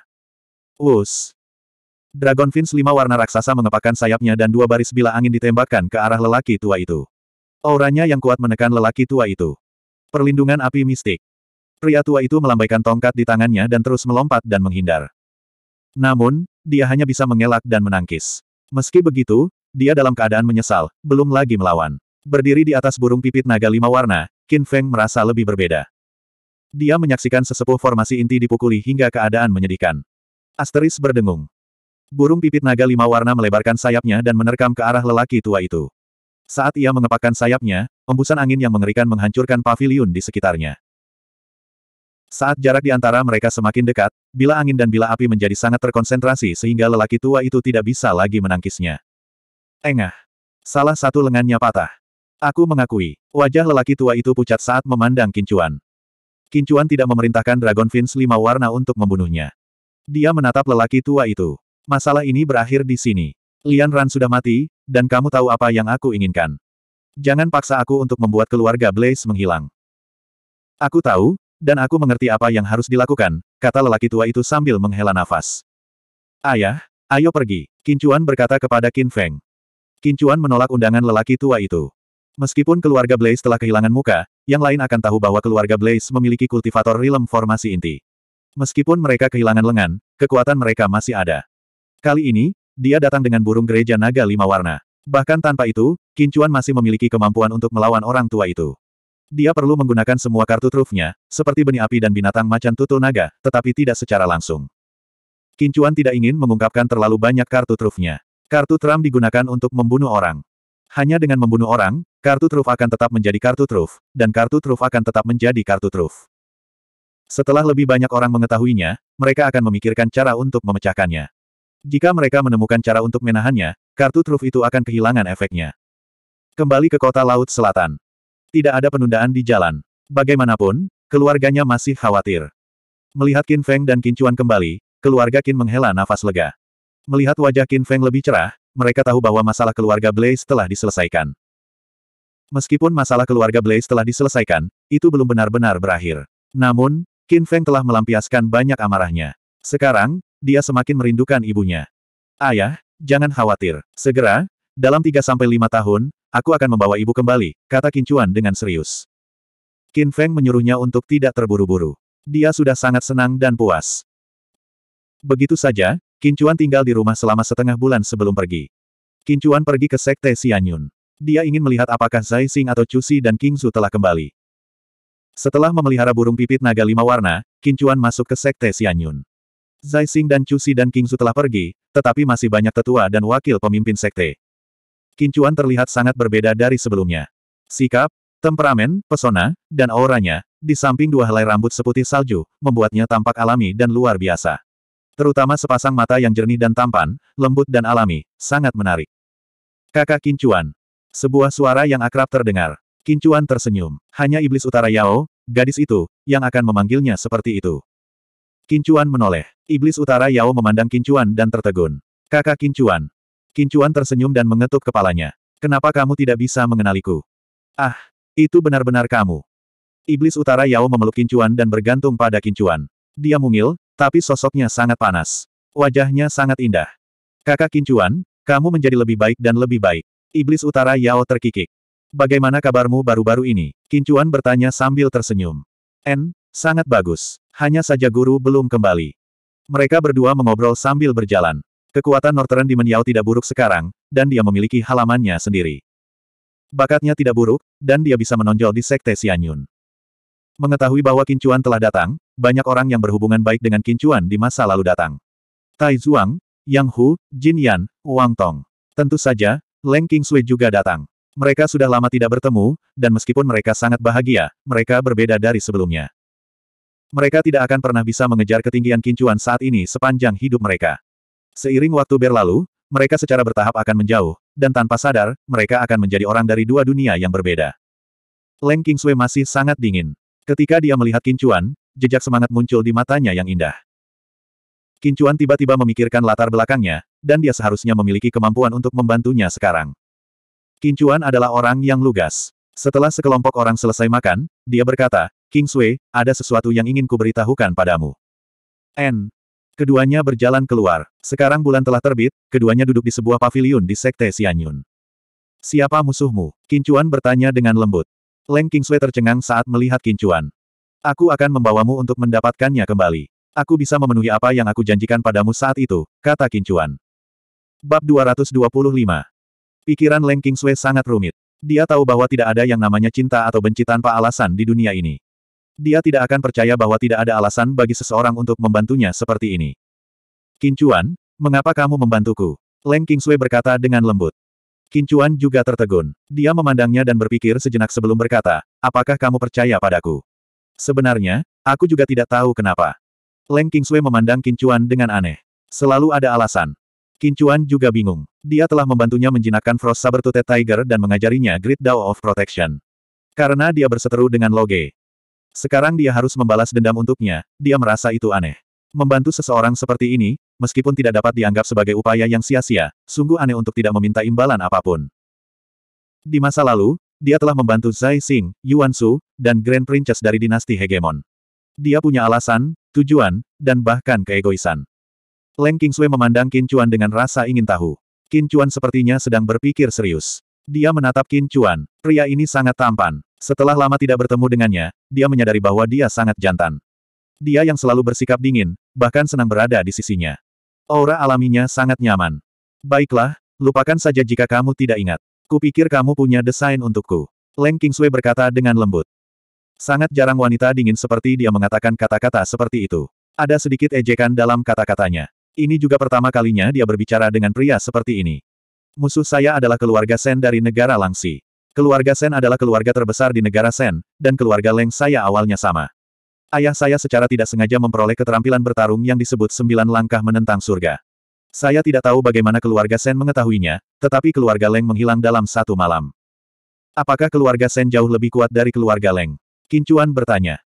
Wus! Dragon Fins lima warna raksasa mengepakkan sayapnya dan dua baris bila angin ditembakkan ke arah lelaki tua itu. Auranya yang kuat menekan lelaki tua itu. Perlindungan api mistik. Pria tua itu melambaikan tongkat di tangannya dan terus melompat dan menghindar. Namun, dia hanya bisa mengelak dan menangkis. Meski begitu, dia dalam keadaan menyesal, belum lagi melawan. Berdiri di atas burung pipit naga lima warna, Qin Feng merasa lebih berbeda. Dia menyaksikan sesepuh formasi inti dipukuli hingga keadaan menyedihkan. Asteris berdengung. Burung pipit naga lima warna melebarkan sayapnya dan menerkam ke arah lelaki tua itu. Saat ia mengepakkan sayapnya, embusan angin yang mengerikan menghancurkan paviliun di sekitarnya. Saat jarak di antara mereka semakin dekat, bila angin dan bila api menjadi sangat terkonsentrasi sehingga lelaki tua itu tidak bisa lagi menangkisnya. Engah. Salah satu lengannya patah. Aku mengakui. Wajah lelaki tua itu pucat saat memandang Kincuan. Kincuan tidak memerintahkan Dragon Fins lima warna untuk membunuhnya. Dia menatap lelaki tua itu. Masalah ini berakhir di sini. Lian Ran sudah mati, dan kamu tahu apa yang aku inginkan. Jangan paksa aku untuk membuat keluarga Blaze menghilang. Aku tahu, dan aku mengerti apa yang harus dilakukan, kata lelaki tua itu sambil menghela nafas. Ayah, ayo pergi, Kincuan berkata kepada Qin Feng. Kincuan menolak undangan lelaki tua itu. Meskipun keluarga Blaze telah kehilangan muka, yang lain akan tahu bahwa keluarga Blaze memiliki kultivator realm formasi inti. Meskipun mereka kehilangan lengan, kekuatan mereka masih ada. Kali ini, dia datang dengan burung gereja naga lima warna. Bahkan tanpa itu, Kincuan masih memiliki kemampuan untuk melawan orang tua itu. Dia perlu menggunakan semua kartu trufnya, seperti benih api dan binatang macan tutul naga, tetapi tidak secara langsung. Kincuan tidak ingin mengungkapkan terlalu banyak kartu trufnya. Kartu Trump digunakan untuk membunuh orang. Hanya dengan membunuh orang, Kartu truf akan tetap menjadi kartu truf, dan kartu truf akan tetap menjadi kartu truf. Setelah lebih banyak orang mengetahuinya, mereka akan memikirkan cara untuk memecahkannya. Jika mereka menemukan cara untuk menahannya, kartu truf itu akan kehilangan efeknya. Kembali ke kota laut selatan. Tidak ada penundaan di jalan. Bagaimanapun, keluarganya masih khawatir. Melihat Qin Feng dan Qin Chuan kembali, keluarga Qin menghela nafas lega. Melihat wajah Qin Feng lebih cerah, mereka tahu bahwa masalah keluarga Blaze telah diselesaikan. Meskipun masalah keluarga Blaze telah diselesaikan, itu belum benar-benar berakhir. Namun, Qin Feng telah melampiaskan banyak amarahnya. Sekarang, dia semakin merindukan ibunya. Ayah, jangan khawatir. Segera, dalam 3-5 tahun, aku akan membawa ibu kembali, kata Chuan dengan serius. Qin Feng menyuruhnya untuk tidak terburu-buru. Dia sudah sangat senang dan puas. Begitu saja, Chuan tinggal di rumah selama setengah bulan sebelum pergi. Chuan pergi ke Sekte Xianyun. Dia ingin melihat apakah Zai Xing atau Chu Si dan King Su telah kembali. Setelah memelihara burung pipit naga lima warna, Kincuan masuk ke sekte Xianyun. Zai Xing dan Chu Si dan King Su telah pergi, tetapi masih banyak tetua dan wakil pemimpin sekte. Kincuan terlihat sangat berbeda dari sebelumnya. Sikap, temperamen, pesona, dan auranya, di samping dua helai rambut seputih salju, membuatnya tampak alami dan luar biasa. Terutama sepasang mata yang jernih dan tampan, lembut dan alami, sangat menarik. Kakak Kincuan, sebuah suara yang akrab terdengar. Kincuan tersenyum. Hanya iblis utara Yao, gadis itu, yang akan memanggilnya seperti itu. Kincuan menoleh. Iblis utara Yao memandang Kincuan dan tertegun. Kakak Kincuan. Kincuan tersenyum dan mengetuk kepalanya. Kenapa kamu tidak bisa mengenaliku? Ah, itu benar-benar kamu. Iblis utara Yao memeluk Kincuan dan bergantung pada Kincuan. Dia mungil, tapi sosoknya sangat panas. Wajahnya sangat indah. Kakak Kincuan, kamu menjadi lebih baik dan lebih baik. Iblis Utara Yao terkikik. Bagaimana kabarmu baru-baru ini? Kincuan bertanya sambil tersenyum. N, sangat bagus. Hanya saja guru belum kembali. Mereka berdua mengobrol sambil berjalan. Kekuatan Northern Di Yao tidak buruk sekarang, dan dia memiliki halamannya sendiri. Bakatnya tidak buruk, dan dia bisa menonjol di Sekte Sianyun. Mengetahui bahwa Kincuan telah datang, banyak orang yang berhubungan baik dengan Kincuan di masa lalu datang. Tai Zhuang, Yang Hu, Jin Yan, Wang Tong. Tentu saja, Leng King Sui juga datang. Mereka sudah lama tidak bertemu, dan meskipun mereka sangat bahagia, mereka berbeda dari sebelumnya. Mereka tidak akan pernah bisa mengejar ketinggian kincuan saat ini sepanjang hidup mereka. Seiring waktu berlalu, mereka secara bertahap akan menjauh, dan tanpa sadar, mereka akan menjadi orang dari dua dunia yang berbeda. Leng Sui masih sangat dingin. Ketika dia melihat kincuan, jejak semangat muncul di matanya yang indah. Kincuan tiba-tiba memikirkan latar belakangnya, dan dia seharusnya memiliki kemampuan untuk membantunya sekarang. Kincuan adalah orang yang lugas. Setelah sekelompok orang selesai makan, dia berkata, King Sui, ada sesuatu yang ingin kuberitahukan padamu. N. Keduanya berjalan keluar. Sekarang bulan telah terbit, keduanya duduk di sebuah paviliun di Sekte Sianyun. Siapa musuhmu? Kincuan bertanya dengan lembut. Leng King Sui tercengang saat melihat Kincuan. Aku akan membawamu untuk mendapatkannya kembali. Aku bisa memenuhi apa yang aku janjikan padamu saat itu, kata Kincuan. Bab 225 Pikiran Leng Sui sangat rumit. Dia tahu bahwa tidak ada yang namanya cinta atau benci tanpa alasan di dunia ini. Dia tidak akan percaya bahwa tidak ada alasan bagi seseorang untuk membantunya seperti ini. Kincuan, mengapa kamu membantuku? Leng Sui berkata dengan lembut. Kincuan juga tertegun. Dia memandangnya dan berpikir sejenak sebelum berkata, apakah kamu percaya padaku? Sebenarnya, aku juga tidak tahu kenapa. Leng Kingsue memandang Kincuan dengan aneh. Selalu ada alasan. Kincuan juga bingung. Dia telah membantunya menjinakkan Frost Sabertooth Tiger dan mengajarinya Great Dao of Protection. Karena dia berseteru dengan Loge. Sekarang dia harus membalas dendam untuknya, dia merasa itu aneh. Membantu seseorang seperti ini, meskipun tidak dapat dianggap sebagai upaya yang sia-sia, sungguh aneh untuk tidak meminta imbalan apapun. Di masa lalu, dia telah membantu Zai Xing, Yuan Su, dan Grand Princess dari dinasti Hegemon. Dia punya alasan, tujuan, dan bahkan keegoisan. Leng Kingsui memandang Qin Chuan dengan rasa ingin tahu. Qin Chuan sepertinya sedang berpikir serius. Dia menatap Qin Chuan, pria ini sangat tampan. Setelah lama tidak bertemu dengannya, dia menyadari bahwa dia sangat jantan. Dia yang selalu bersikap dingin, bahkan senang berada di sisinya. Aura alaminya sangat nyaman. Baiklah, lupakan saja jika kamu tidak ingat. Kupikir kamu punya desain untukku. Leng Kingsui berkata dengan lembut. Sangat jarang wanita dingin seperti dia mengatakan kata-kata seperti itu. Ada sedikit ejekan dalam kata-katanya. Ini juga pertama kalinya dia berbicara dengan pria seperti ini. Musuh saya adalah keluarga Sen dari negara Langsi. Keluarga Sen adalah keluarga terbesar di negara Sen, dan keluarga Leng saya awalnya sama. Ayah saya secara tidak sengaja memperoleh keterampilan bertarung yang disebut sembilan langkah menentang surga. Saya tidak tahu bagaimana keluarga Sen mengetahuinya, tetapi keluarga Leng menghilang dalam satu malam. Apakah keluarga Sen jauh lebih kuat dari keluarga Leng? Kincuan bertanya.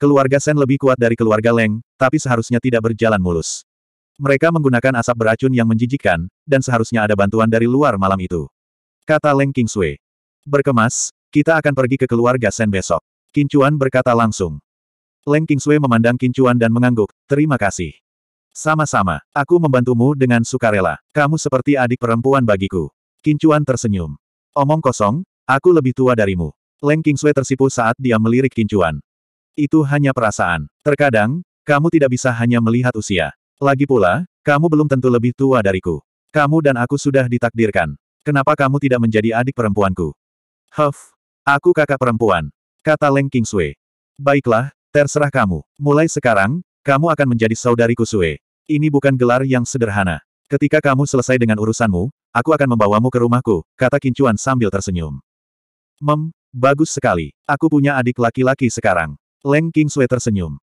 Keluarga Sen lebih kuat dari keluarga Leng, tapi seharusnya tidak berjalan mulus. Mereka menggunakan asap beracun yang menjijikkan, dan seharusnya ada bantuan dari luar malam itu. Kata Leng Kingsui. Berkemas, kita akan pergi ke keluarga Sen besok. Kincuan berkata langsung. Leng Kingsui memandang Kincuan dan mengangguk, terima kasih. Sama-sama, aku membantumu dengan sukarela. Kamu seperti adik perempuan bagiku. Kincuan tersenyum. Omong kosong, aku lebih tua darimu. Leng Kingsue tersipu saat dia melirik kincuan. Itu hanya perasaan. Terkadang, kamu tidak bisa hanya melihat usia. Lagi pula, kamu belum tentu lebih tua dariku. Kamu dan aku sudah ditakdirkan. Kenapa kamu tidak menjadi adik perempuanku? Huff, aku kakak perempuan. Kata Leng Kingsue. Baiklah, terserah kamu. Mulai sekarang, kamu akan menjadi saudariku Sue. Ini bukan gelar yang sederhana. Ketika kamu selesai dengan urusanmu, aku akan membawamu ke rumahku, kata Kincuan sambil tersenyum. Mem, Bagus sekali. Aku punya adik laki-laki sekarang. Leng King Sui tersenyum.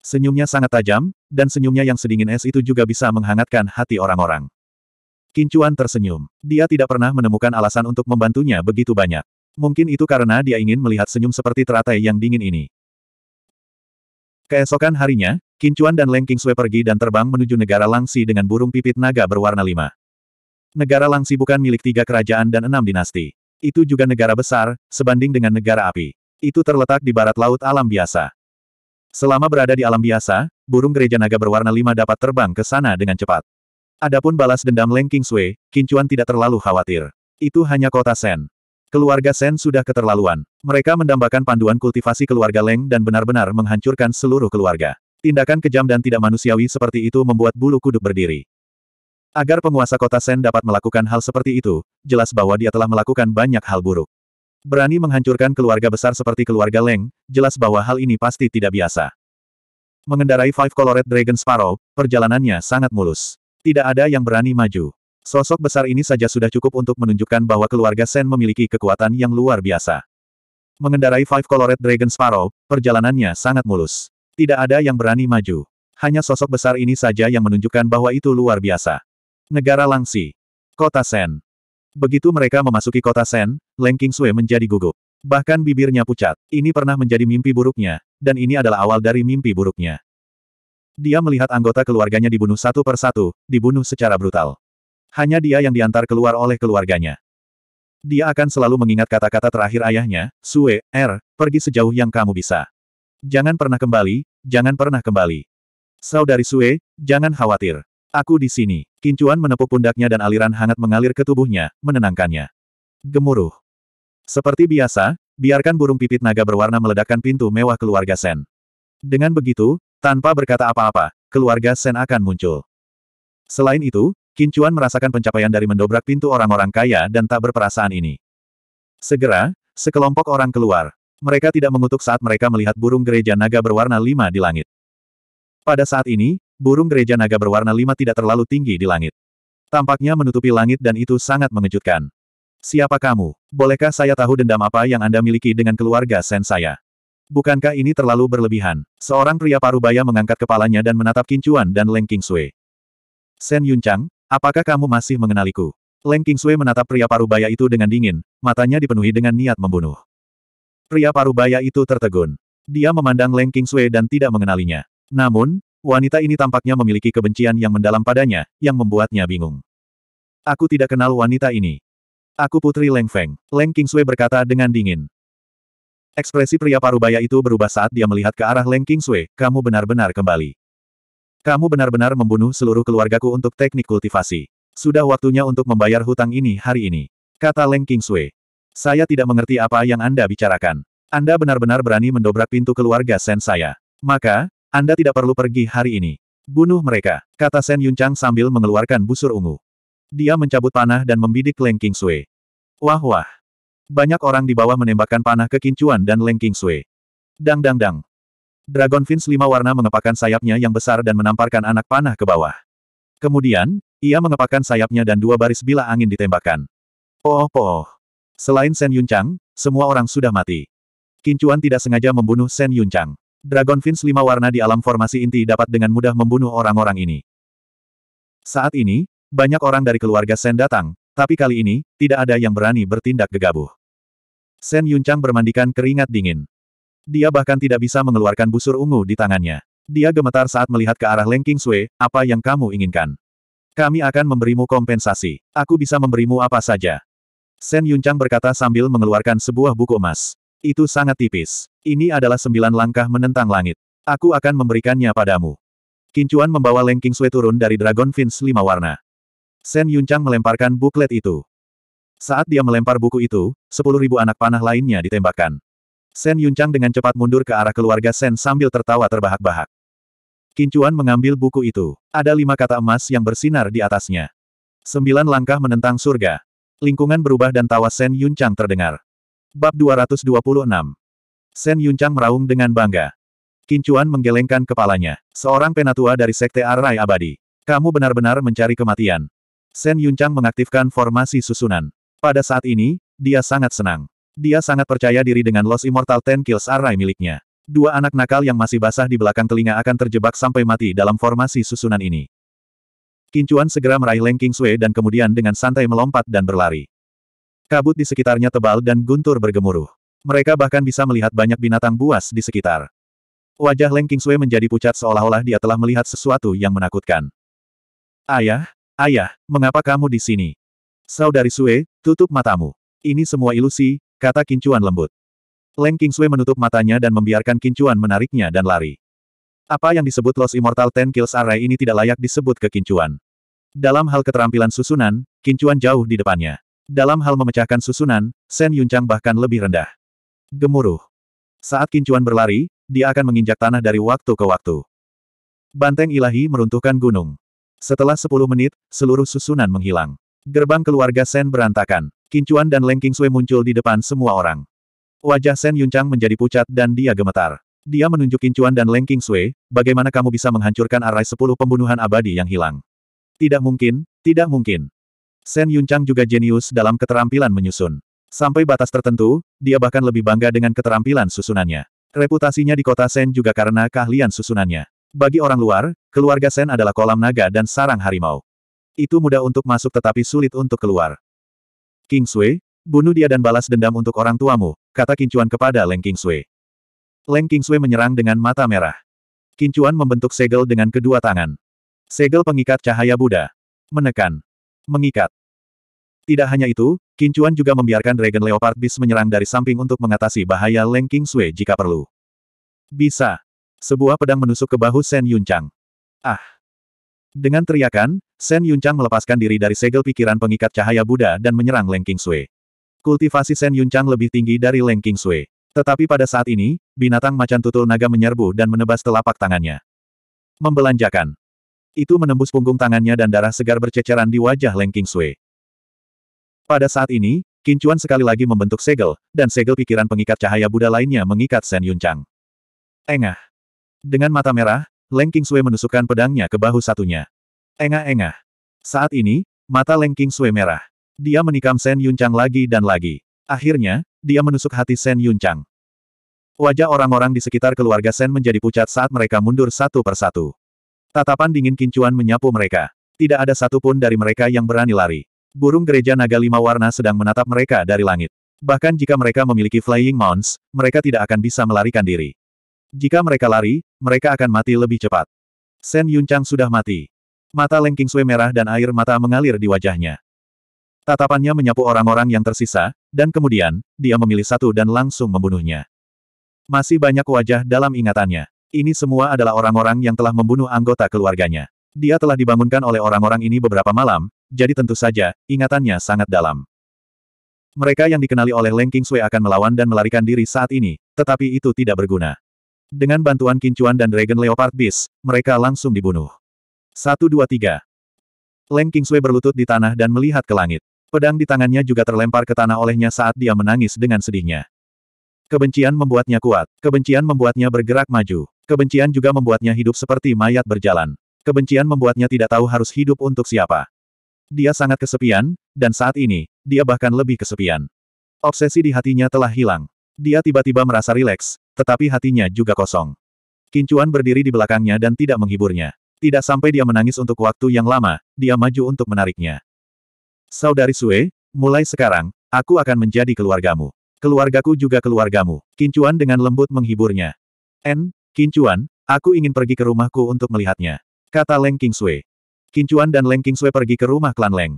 Senyumnya sangat tajam, dan senyumnya yang sedingin es itu juga bisa menghangatkan hati orang-orang. Kincuan tersenyum. Dia tidak pernah menemukan alasan untuk membantunya begitu banyak. Mungkin itu karena dia ingin melihat senyum seperti teratai yang dingin ini. Keesokan harinya, Kincuan dan Leng King pergi dan terbang menuju negara Langsi dengan burung pipit naga berwarna lima. Negara Langsi bukan milik tiga kerajaan dan enam dinasti. Itu juga negara besar, sebanding dengan negara api. Itu terletak di barat laut alam biasa. Selama berada di alam biasa, burung gereja naga berwarna lima dapat terbang ke sana dengan cepat. Adapun balas dendam Leng Kingsway, Kincuan tidak terlalu khawatir. Itu hanya kota Sen. Keluarga Sen sudah keterlaluan. Mereka mendambakan panduan kultivasi keluarga Leng dan benar-benar menghancurkan seluruh keluarga. Tindakan kejam dan tidak manusiawi seperti itu membuat bulu kuduk berdiri. Agar penguasa kota Sen dapat melakukan hal seperti itu, jelas bahwa dia telah melakukan banyak hal buruk. Berani menghancurkan keluarga besar seperti keluarga Leng, jelas bahwa hal ini pasti tidak biasa. Mengendarai Five Colored Dragon Sparrow, perjalanannya sangat mulus. Tidak ada yang berani maju. Sosok besar ini saja sudah cukup untuk menunjukkan bahwa keluarga Sen memiliki kekuatan yang luar biasa. Mengendarai Five Colored Dragon Sparrow, perjalanannya sangat mulus. Tidak ada yang berani maju. Hanya sosok besar ini saja yang menunjukkan bahwa itu luar biasa. Negara Langsi. Kota Sen. Begitu mereka memasuki kota Sen, Leng Sue menjadi gugup. Bahkan bibirnya pucat. Ini pernah menjadi mimpi buruknya, dan ini adalah awal dari mimpi buruknya. Dia melihat anggota keluarganya dibunuh satu persatu, dibunuh secara brutal. Hanya dia yang diantar keluar oleh keluarganya. Dia akan selalu mengingat kata-kata terakhir ayahnya, Sue, R, er, pergi sejauh yang kamu bisa. Jangan pernah kembali, jangan pernah kembali. Saudari Sue, jangan khawatir. Aku di sini. Kincuan menepuk pundaknya dan aliran hangat mengalir ke tubuhnya, menenangkannya. Gemuruh. Seperti biasa, biarkan burung pipit naga berwarna meledakkan pintu mewah keluarga Sen. Dengan begitu, tanpa berkata apa-apa, keluarga Sen akan muncul. Selain itu, Kincuan merasakan pencapaian dari mendobrak pintu orang-orang kaya dan tak berperasaan ini. Segera, sekelompok orang keluar. Mereka tidak mengutuk saat mereka melihat burung gereja naga berwarna lima di langit. Pada saat ini, burung gereja naga berwarna lima tidak terlalu tinggi di langit. Tampaknya menutupi langit dan itu sangat mengejutkan. Siapa kamu? Bolehkah saya tahu dendam apa yang Anda miliki dengan keluarga Sen saya? Bukankah ini terlalu berlebihan? Seorang pria parubaya mengangkat kepalanya dan menatap Kincuan dan Leng Kingsui. Sen yun chang, apakah kamu masih mengenaliku? Leng Kingsui menatap pria parubaya itu dengan dingin, matanya dipenuhi dengan niat membunuh. Pria parubaya itu tertegun. Dia memandang Leng Kingsui dan tidak mengenalinya. Namun, Wanita ini tampaknya memiliki kebencian yang mendalam padanya, yang membuatnya bingung. Aku tidak kenal wanita ini. Aku putri Leng Feng. Leng Sui berkata dengan dingin. Ekspresi pria parubaya itu berubah saat dia melihat ke arah Leng Sui, kamu benar-benar kembali. Kamu benar-benar membunuh seluruh keluargaku untuk teknik kultivasi. Sudah waktunya untuk membayar hutang ini hari ini. Kata Leng Sui. Saya tidak mengerti apa yang Anda bicarakan. Anda benar-benar berani mendobrak pintu keluarga Sen saya. Maka, anda tidak perlu pergi hari ini. Bunuh mereka, kata Sen Yuncang sambil mengeluarkan busur ungu. Dia mencabut panah dan membidik Leng King Sui. Wah wah. Banyak orang di bawah menembakkan panah ke Kincuan dan Leng King Sui. Dang dang dang. Dragon Fins lima warna mengepakkan sayapnya yang besar dan menamparkan anak panah ke bawah. Kemudian, ia mengepakkan sayapnya dan dua baris bila angin ditembakkan. Oh oh. Selain Sen Yuncang, semua orang sudah mati. Kincuan tidak sengaja membunuh Sen Yuncang. Dragon Fins lima warna di alam formasi inti dapat dengan mudah membunuh orang-orang ini. Saat ini, banyak orang dari keluarga Sen datang, tapi kali ini, tidak ada yang berani bertindak gegabah. Sen Yuncang bermandikan keringat dingin. Dia bahkan tidak bisa mengeluarkan busur ungu di tangannya. Dia gemetar saat melihat ke arah Leng King Sui, apa yang kamu inginkan. Kami akan memberimu kompensasi. Aku bisa memberimu apa saja. Sen Yuncang berkata sambil mengeluarkan sebuah buku emas. Itu sangat tipis. Ini adalah sembilan langkah menentang langit. Aku akan memberikannya padamu. Kincuan membawa Leng Kingsui turun dari Dragon Fins lima warna. Sen Yuncang melemparkan buklet itu. Saat dia melempar buku itu, sepuluh ribu anak panah lainnya ditembakkan. Sen Yuncang dengan cepat mundur ke arah keluarga Sen sambil tertawa terbahak-bahak. Kincuan mengambil buku itu. Ada lima kata emas yang bersinar di atasnya. Sembilan langkah menentang surga. Lingkungan berubah dan tawa Sen Yuncang terdengar. Bab 226. Sen Yuncang meraung dengan bangga. Kincuan menggelengkan kepalanya. Seorang penatua dari Sekte Arai Abadi. Kamu benar-benar mencari kematian. Sen Yuncang mengaktifkan formasi susunan. Pada saat ini, dia sangat senang. Dia sangat percaya diri dengan Los Immortal Ten Kills Arai miliknya. Dua anak nakal yang masih basah di belakang telinga akan terjebak sampai mati dalam formasi susunan ini. Kincuan segera meraih Leng Kingsway dan kemudian dengan santai melompat dan berlari. Kabut di sekitarnya tebal dan guntur bergemuruh. Mereka bahkan bisa melihat banyak binatang buas di sekitar. Wajah Leng Kingsue menjadi pucat seolah-olah dia telah melihat sesuatu yang menakutkan. Ayah, ayah, mengapa kamu di sini? Saudari Sue, tutup matamu. Ini semua ilusi, kata Kincuan lembut. Leng Kingsue menutup matanya dan membiarkan Kincuan menariknya dan lari. Apa yang disebut Los Immortal Ten Kills Array ini tidak layak disebut ke Kincuan. Dalam hal keterampilan susunan, Kincuan jauh di depannya. Dalam hal memecahkan susunan, Shen Yunchang bahkan lebih rendah. Gemuruh. Saat Kincuan berlari, dia akan menginjak tanah dari waktu ke waktu. Banteng ilahi meruntuhkan gunung. Setelah 10 menit, seluruh susunan menghilang. Gerbang keluarga Shen berantakan. Kincuan dan Leng Kingsui muncul di depan semua orang. Wajah Shen Yunchang menjadi pucat dan dia gemetar. Dia menunjuk Kincuan dan Leng Kingsui, bagaimana kamu bisa menghancurkan arai 10 pembunuhan abadi yang hilang. Tidak mungkin, tidak mungkin. Shen Yuncang juga jenius dalam keterampilan menyusun. Sampai batas tertentu, dia bahkan lebih bangga dengan keterampilan susunannya. Reputasinya di kota Shen juga karena keahlian susunannya. Bagi orang luar, keluarga Shen adalah kolam naga dan sarang harimau. Itu mudah untuk masuk tetapi sulit untuk keluar. King Sui, bunuh dia dan balas dendam untuk orang tuamu, kata Kincuan kepada Leng King Sui. Leng King Sui menyerang dengan mata merah. Kincuan membentuk segel dengan kedua tangan. Segel pengikat cahaya Buddha. Menekan. Mengikat. Tidak hanya itu, Kincuan juga membiarkan Dragon Leopard Beast menyerang dari samping untuk mengatasi bahaya Leng King Sui jika perlu. Bisa. Sebuah pedang menusuk ke bahu Sen Yunchang. Ah. Dengan teriakan, Sen Yunchang melepaskan diri dari segel pikiran pengikat cahaya Buddha dan menyerang Leng King Sui. Kultivasi Sen Yunchang lebih tinggi dari Leng King Sui. Tetapi pada saat ini, binatang macan tutul naga menyerbu dan menebas telapak tangannya. Membelanjakan. Itu menembus punggung tangannya dan darah segar berceceran di wajah Leng King Sui. Pada saat ini, Kincuan sekali lagi membentuk segel, dan segel pikiran pengikat cahaya Buddha lainnya mengikat Sen Yunchang. Engah. Dengan mata merah, Leng King menusukkan pedangnya ke bahu satunya. Engah-engah. Saat ini, mata Leng King merah. Dia menikam Sen Yunchang lagi dan lagi. Akhirnya, dia menusuk hati Sen Yunchang. Wajah orang-orang di sekitar keluarga Sen menjadi pucat saat mereka mundur satu persatu. Tatapan dingin Kincuan menyapu mereka. Tidak ada satupun dari mereka yang berani lari. Burung gereja naga lima warna sedang menatap mereka dari langit. Bahkan jika mereka memiliki flying mounts, mereka tidak akan bisa melarikan diri. Jika mereka lari, mereka akan mati lebih cepat. Sen Yun Chang sudah mati. Mata Leng Kingsui merah dan air mata mengalir di wajahnya. Tatapannya menyapu orang-orang yang tersisa, dan kemudian, dia memilih satu dan langsung membunuhnya. Masih banyak wajah dalam ingatannya. Ini semua adalah orang-orang yang telah membunuh anggota keluarganya. Dia telah dibangunkan oleh orang-orang ini beberapa malam, jadi tentu saja, ingatannya sangat dalam. Mereka yang dikenali oleh Leng Kingswei akan melawan dan melarikan diri saat ini, tetapi itu tidak berguna. Dengan bantuan Kincuan dan Dragon Leopard Beast, mereka langsung dibunuh. 1 2 3 Leng Kingswei berlutut di tanah dan melihat ke langit. Pedang di tangannya juga terlempar ke tanah olehnya saat dia menangis dengan sedihnya. Kebencian membuatnya kuat. Kebencian membuatnya bergerak maju. Kebencian juga membuatnya hidup seperti mayat berjalan. Kebencian membuatnya tidak tahu harus hidup untuk siapa. Dia sangat kesepian, dan saat ini, dia bahkan lebih kesepian. Obsesi di hatinya telah hilang. Dia tiba-tiba merasa rileks, tetapi hatinya juga kosong. Kincuan berdiri di belakangnya dan tidak menghiburnya. Tidak sampai dia menangis untuk waktu yang lama, dia maju untuk menariknya. Saudari Sue, mulai sekarang, aku akan menjadi keluargamu. Keluargaku juga keluargamu. Kincuan dengan lembut menghiburnya. En, Kincuan, aku ingin pergi ke rumahku untuk melihatnya. Kata Leng Kingsue. Kincuan dan Leng Kingsue pergi ke rumah klan Leng.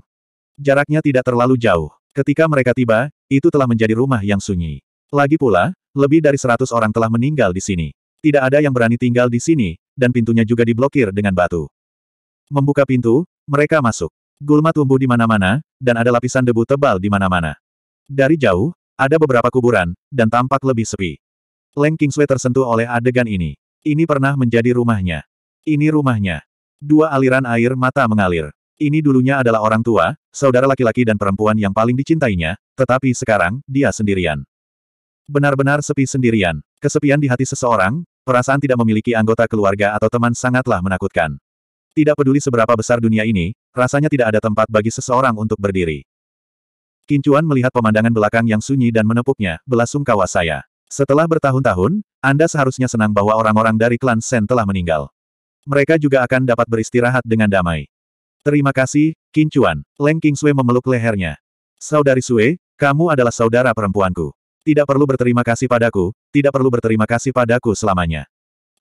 Jaraknya tidak terlalu jauh. Ketika mereka tiba, itu telah menjadi rumah yang sunyi. Lagi pula, lebih dari seratus orang telah meninggal di sini. Tidak ada yang berani tinggal di sini, dan pintunya juga diblokir dengan batu. Membuka pintu, mereka masuk. Gulma tumbuh di mana-mana, dan ada lapisan debu tebal di mana-mana. Dari jauh, ada beberapa kuburan, dan tampak lebih sepi. Leng Swe tersentuh oleh adegan ini. Ini pernah menjadi rumahnya. Ini rumahnya. Dua aliran air mata mengalir. Ini dulunya adalah orang tua, saudara laki-laki dan perempuan yang paling dicintainya, tetapi sekarang, dia sendirian. Benar-benar sepi sendirian. Kesepian di hati seseorang, perasaan tidak memiliki anggota keluarga atau teman sangatlah menakutkan. Tidak peduli seberapa besar dunia ini, rasanya tidak ada tempat bagi seseorang untuk berdiri. Kincuan melihat pemandangan belakang yang sunyi dan menepuknya, belasungkawa saya. Setelah bertahun-tahun, Anda seharusnya senang bahwa orang-orang dari klan Sen telah meninggal. Mereka juga akan dapat beristirahat dengan damai. Terima kasih, Kincuan. Chuan. Leng King Sui memeluk lehernya. Saudari Sui, kamu adalah saudara perempuanku. Tidak perlu berterima kasih padaku, tidak perlu berterima kasih padaku selamanya.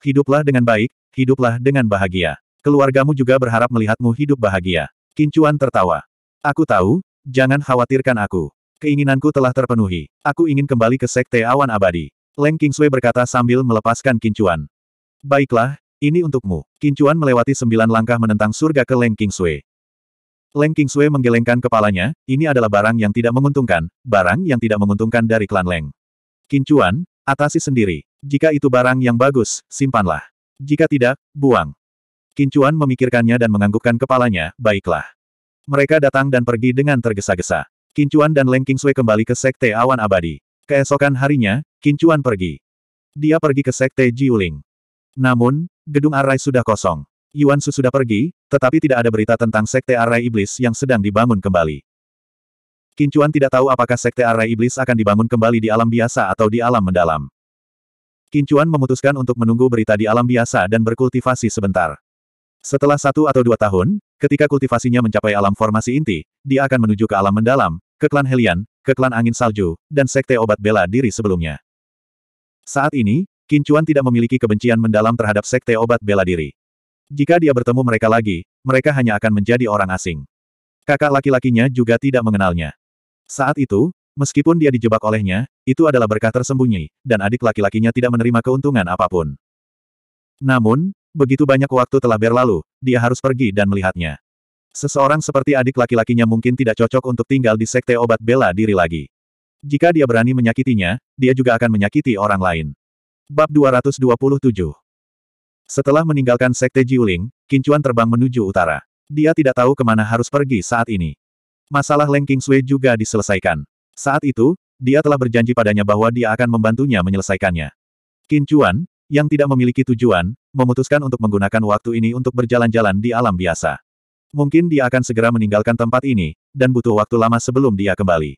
Hiduplah dengan baik, hiduplah dengan bahagia. Keluargamu juga berharap melihatmu hidup bahagia. Kincuan tertawa. Aku tahu, jangan khawatirkan aku. Keinginanku telah terpenuhi. Aku ingin kembali ke Sekte Awan Abadi. Leng Sui berkata sambil melepaskan Kincuan. Baiklah, ini untukmu. Kincuan melewati sembilan langkah menentang surga ke Leng King Sui. Leng King Sui menggelengkan kepalanya, ini adalah barang yang tidak menguntungkan, barang yang tidak menguntungkan dari klan Leng. Kincuan, atasi sendiri. Jika itu barang yang bagus, simpanlah. Jika tidak, buang. Kincuan memikirkannya dan menganggukkan kepalanya, baiklah. Mereka datang dan pergi dengan tergesa-gesa. Kincuan dan Leng King Sui kembali ke Sekte Awan Abadi. Keesokan harinya, Kincuan pergi. Dia pergi ke Sekte Jiuling. Namun, gedung Arai sudah kosong. Yuan Su sudah pergi, tetapi tidak ada berita tentang Sekte Arai Iblis yang sedang dibangun kembali. Kincuan tidak tahu apakah Sekte Arai Iblis akan dibangun kembali di alam biasa atau di alam mendalam. Kincuan memutuskan untuk menunggu berita di alam biasa dan berkultivasi sebentar. Setelah satu atau dua tahun, ketika kultivasinya mencapai alam formasi inti, dia akan menuju ke alam mendalam, ke klan Helian, ke klan angin salju, dan sekte obat bela diri sebelumnya. Saat ini, Kincuan tidak memiliki kebencian mendalam terhadap sekte obat bela diri. Jika dia bertemu mereka lagi, mereka hanya akan menjadi orang asing. Kakak laki-lakinya juga tidak mengenalnya. Saat itu, meskipun dia dijebak olehnya, itu adalah berkah tersembunyi, dan adik laki-lakinya tidak menerima keuntungan apapun. Namun, begitu banyak waktu telah berlalu, dia harus pergi dan melihatnya. Seseorang seperti adik laki-lakinya mungkin tidak cocok untuk tinggal di sekte obat bela diri lagi. Jika dia berani menyakitinya, dia juga akan menyakiti orang lain. Bab 227 Setelah meninggalkan Sekte Jiuling, Kincuan terbang menuju utara. Dia tidak tahu kemana harus pergi saat ini. Masalah Leng King Sui juga diselesaikan. Saat itu, dia telah berjanji padanya bahwa dia akan membantunya menyelesaikannya. Kincuan, yang tidak memiliki tujuan, memutuskan untuk menggunakan waktu ini untuk berjalan-jalan di alam biasa. Mungkin dia akan segera meninggalkan tempat ini, dan butuh waktu lama sebelum dia kembali.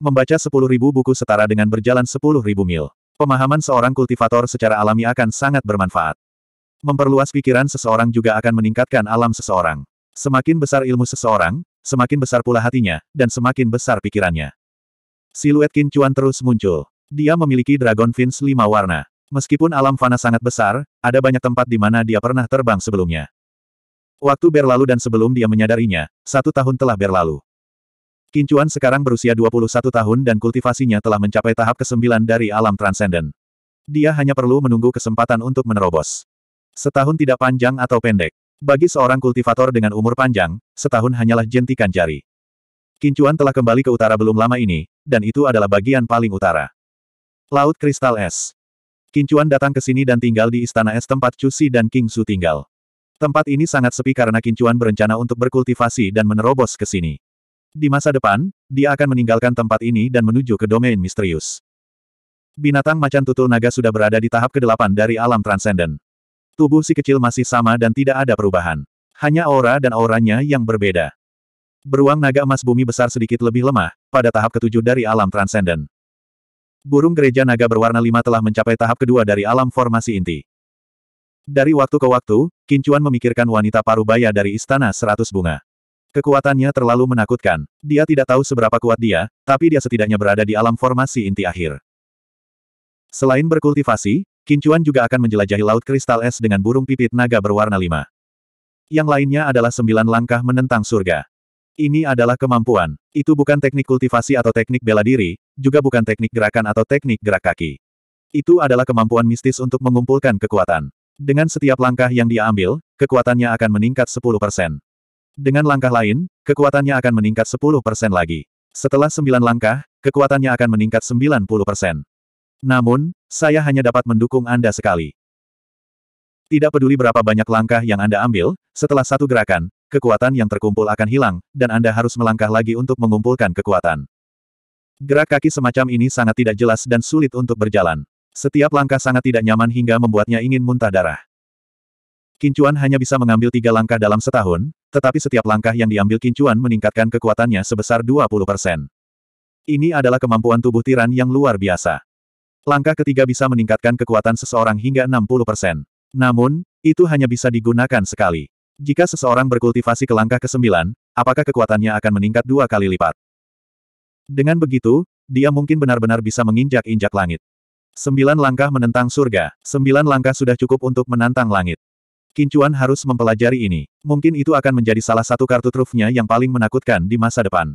Membaca 10.000 buku setara dengan berjalan 10.000 mil. Pemahaman seorang kultivator secara alami akan sangat bermanfaat. Memperluas pikiran seseorang juga akan meningkatkan alam seseorang. Semakin besar ilmu seseorang, semakin besar pula hatinya, dan semakin besar pikirannya. Siluet Qin Chuan terus muncul. Dia memiliki Dragon Fins lima warna. Meskipun alam fana sangat besar, ada banyak tempat di mana dia pernah terbang sebelumnya. Waktu berlalu dan sebelum dia menyadarinya, satu tahun telah berlalu. Kincuan sekarang berusia 21 tahun dan kultivasinya telah mencapai tahap ke-9 dari alam transenden. Dia hanya perlu menunggu kesempatan untuk menerobos. Setahun tidak panjang atau pendek. Bagi seorang kultivator dengan umur panjang, setahun hanyalah jentikan jari. Kincuan telah kembali ke utara belum lama ini, dan itu adalah bagian paling utara. Laut Kristal Es. Kincuan datang ke sini dan tinggal di Istana Es tempat Cusi dan King Su tinggal. Tempat ini sangat sepi karena Kincuan berencana untuk berkultivasi dan menerobos ke sini. Di masa depan, dia akan meninggalkan tempat ini dan menuju ke domain misterius. Binatang macan tutul naga sudah berada di tahap ke-8 dari alam transenden. Tubuh si kecil masih sama dan tidak ada perubahan. Hanya aura dan auranya yang berbeda. Beruang naga emas bumi besar sedikit lebih lemah, pada tahap ketujuh dari alam transenden. Burung gereja naga berwarna lima telah mencapai tahap kedua dari alam formasi inti. Dari waktu ke waktu, Kincuan memikirkan wanita parubaya dari Istana Seratus Bunga. Kekuatannya terlalu menakutkan. Dia tidak tahu seberapa kuat dia, tapi dia setidaknya berada di alam formasi inti akhir. Selain berkultivasi, Kincuan juga akan menjelajahi laut kristal es dengan burung pipit naga berwarna lima. Yang lainnya adalah sembilan langkah menentang surga. Ini adalah kemampuan. Itu bukan teknik kultivasi atau teknik bela diri, juga bukan teknik gerakan atau teknik gerak kaki. Itu adalah kemampuan mistis untuk mengumpulkan kekuatan. Dengan setiap langkah yang dia ambil, kekuatannya akan meningkat 10%. Dengan langkah lain, kekuatannya akan meningkat 10% lagi. Setelah 9 langkah, kekuatannya akan meningkat 90%. Namun, saya hanya dapat mendukung Anda sekali. Tidak peduli berapa banyak langkah yang Anda ambil, setelah satu gerakan, kekuatan yang terkumpul akan hilang, dan Anda harus melangkah lagi untuk mengumpulkan kekuatan. Gerak kaki semacam ini sangat tidak jelas dan sulit untuk berjalan. Setiap langkah sangat tidak nyaman hingga membuatnya ingin muntah darah. Kincuan hanya bisa mengambil tiga langkah dalam setahun, tetapi setiap langkah yang diambil Kincuan meningkatkan kekuatannya sebesar 20%. Ini adalah kemampuan tubuh tiran yang luar biasa. Langkah ketiga bisa meningkatkan kekuatan seseorang hingga 60%. Namun, itu hanya bisa digunakan sekali. Jika seseorang berkultivasi ke langkah ke-9, apakah kekuatannya akan meningkat dua kali lipat? Dengan begitu, dia mungkin benar-benar bisa menginjak-injak langit. Sembilan langkah menentang surga, sembilan langkah sudah cukup untuk menantang langit. Kincuan harus mempelajari ini. Mungkin itu akan menjadi salah satu kartu trufnya yang paling menakutkan di masa depan.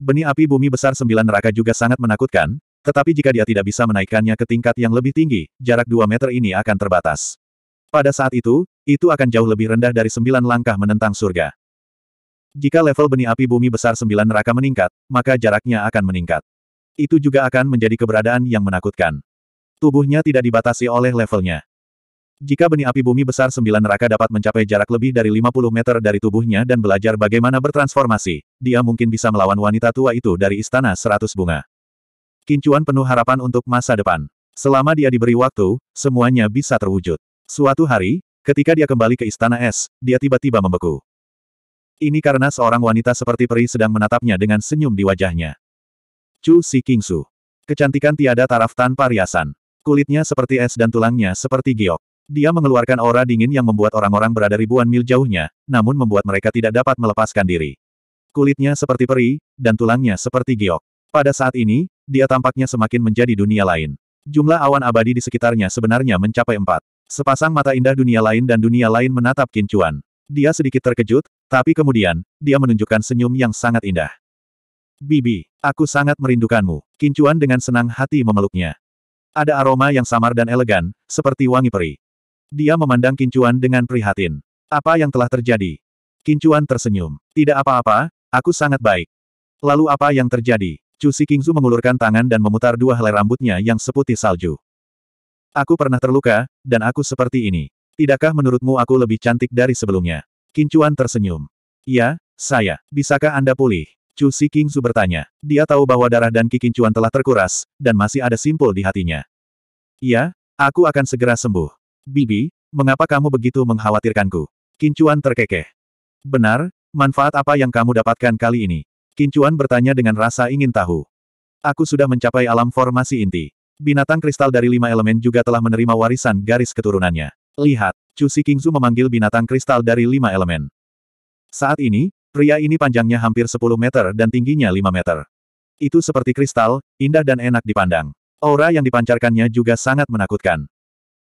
Benih api bumi besar sembilan neraka juga sangat menakutkan, tetapi jika dia tidak bisa menaikkannya ke tingkat yang lebih tinggi, jarak dua meter ini akan terbatas. Pada saat itu, itu akan jauh lebih rendah dari sembilan langkah menentang surga. Jika level benih api bumi besar sembilan neraka meningkat, maka jaraknya akan meningkat. Itu juga akan menjadi keberadaan yang menakutkan. Tubuhnya tidak dibatasi oleh levelnya. Jika benih api bumi besar sembilan neraka dapat mencapai jarak lebih dari 50 meter dari tubuhnya dan belajar bagaimana bertransformasi, dia mungkin bisa melawan wanita tua itu dari istana seratus bunga. Kincuan penuh harapan untuk masa depan. Selama dia diberi waktu, semuanya bisa terwujud. Suatu hari, ketika dia kembali ke istana es, dia tiba-tiba membeku. Ini karena seorang wanita seperti peri sedang menatapnya dengan senyum di wajahnya. Chu Si Kingsu. Kecantikan tiada taraf tanpa riasan. Kulitnya seperti es dan tulangnya seperti giok. Dia mengeluarkan aura dingin yang membuat orang-orang berada ribuan mil jauhnya, namun membuat mereka tidak dapat melepaskan diri. Kulitnya seperti peri, dan tulangnya seperti giok. Pada saat ini, dia tampaknya semakin menjadi dunia lain. Jumlah awan abadi di sekitarnya sebenarnya mencapai empat. Sepasang mata indah dunia lain dan dunia lain menatap kincuan. Dia sedikit terkejut, tapi kemudian, dia menunjukkan senyum yang sangat indah. Bibi, aku sangat merindukanmu. Kincuan dengan senang hati memeluknya. Ada aroma yang samar dan elegan, seperti wangi peri. Dia memandang Kincuan dengan prihatin. Apa yang telah terjadi? Kincuan tersenyum. Tidak apa-apa, aku sangat baik. Lalu apa yang terjadi? Cusi Kingzu mengulurkan tangan dan memutar dua helai rambutnya yang seputih salju. Aku pernah terluka, dan aku seperti ini. Tidakkah menurutmu aku lebih cantik dari sebelumnya? Kincuan tersenyum. ya, saya. Bisakah Anda pulih? Chu kingzu bertanya. Dia tahu bahwa darah dan Ki kincuan telah terkuras, dan masih ada simpul di hatinya. ya, aku akan segera sembuh. Bibi, mengapa kamu begitu mengkhawatirkanku? Kincuan terkekeh. Benar, manfaat apa yang kamu dapatkan kali ini? Kincuan bertanya dengan rasa ingin tahu. Aku sudah mencapai alam formasi inti. Binatang kristal dari lima elemen juga telah menerima warisan garis keturunannya. Lihat, Chu Si Kingzu memanggil binatang kristal dari lima elemen. Saat ini, pria ini panjangnya hampir 10 meter dan tingginya 5 meter. Itu seperti kristal, indah dan enak dipandang. Aura yang dipancarkannya juga sangat menakutkan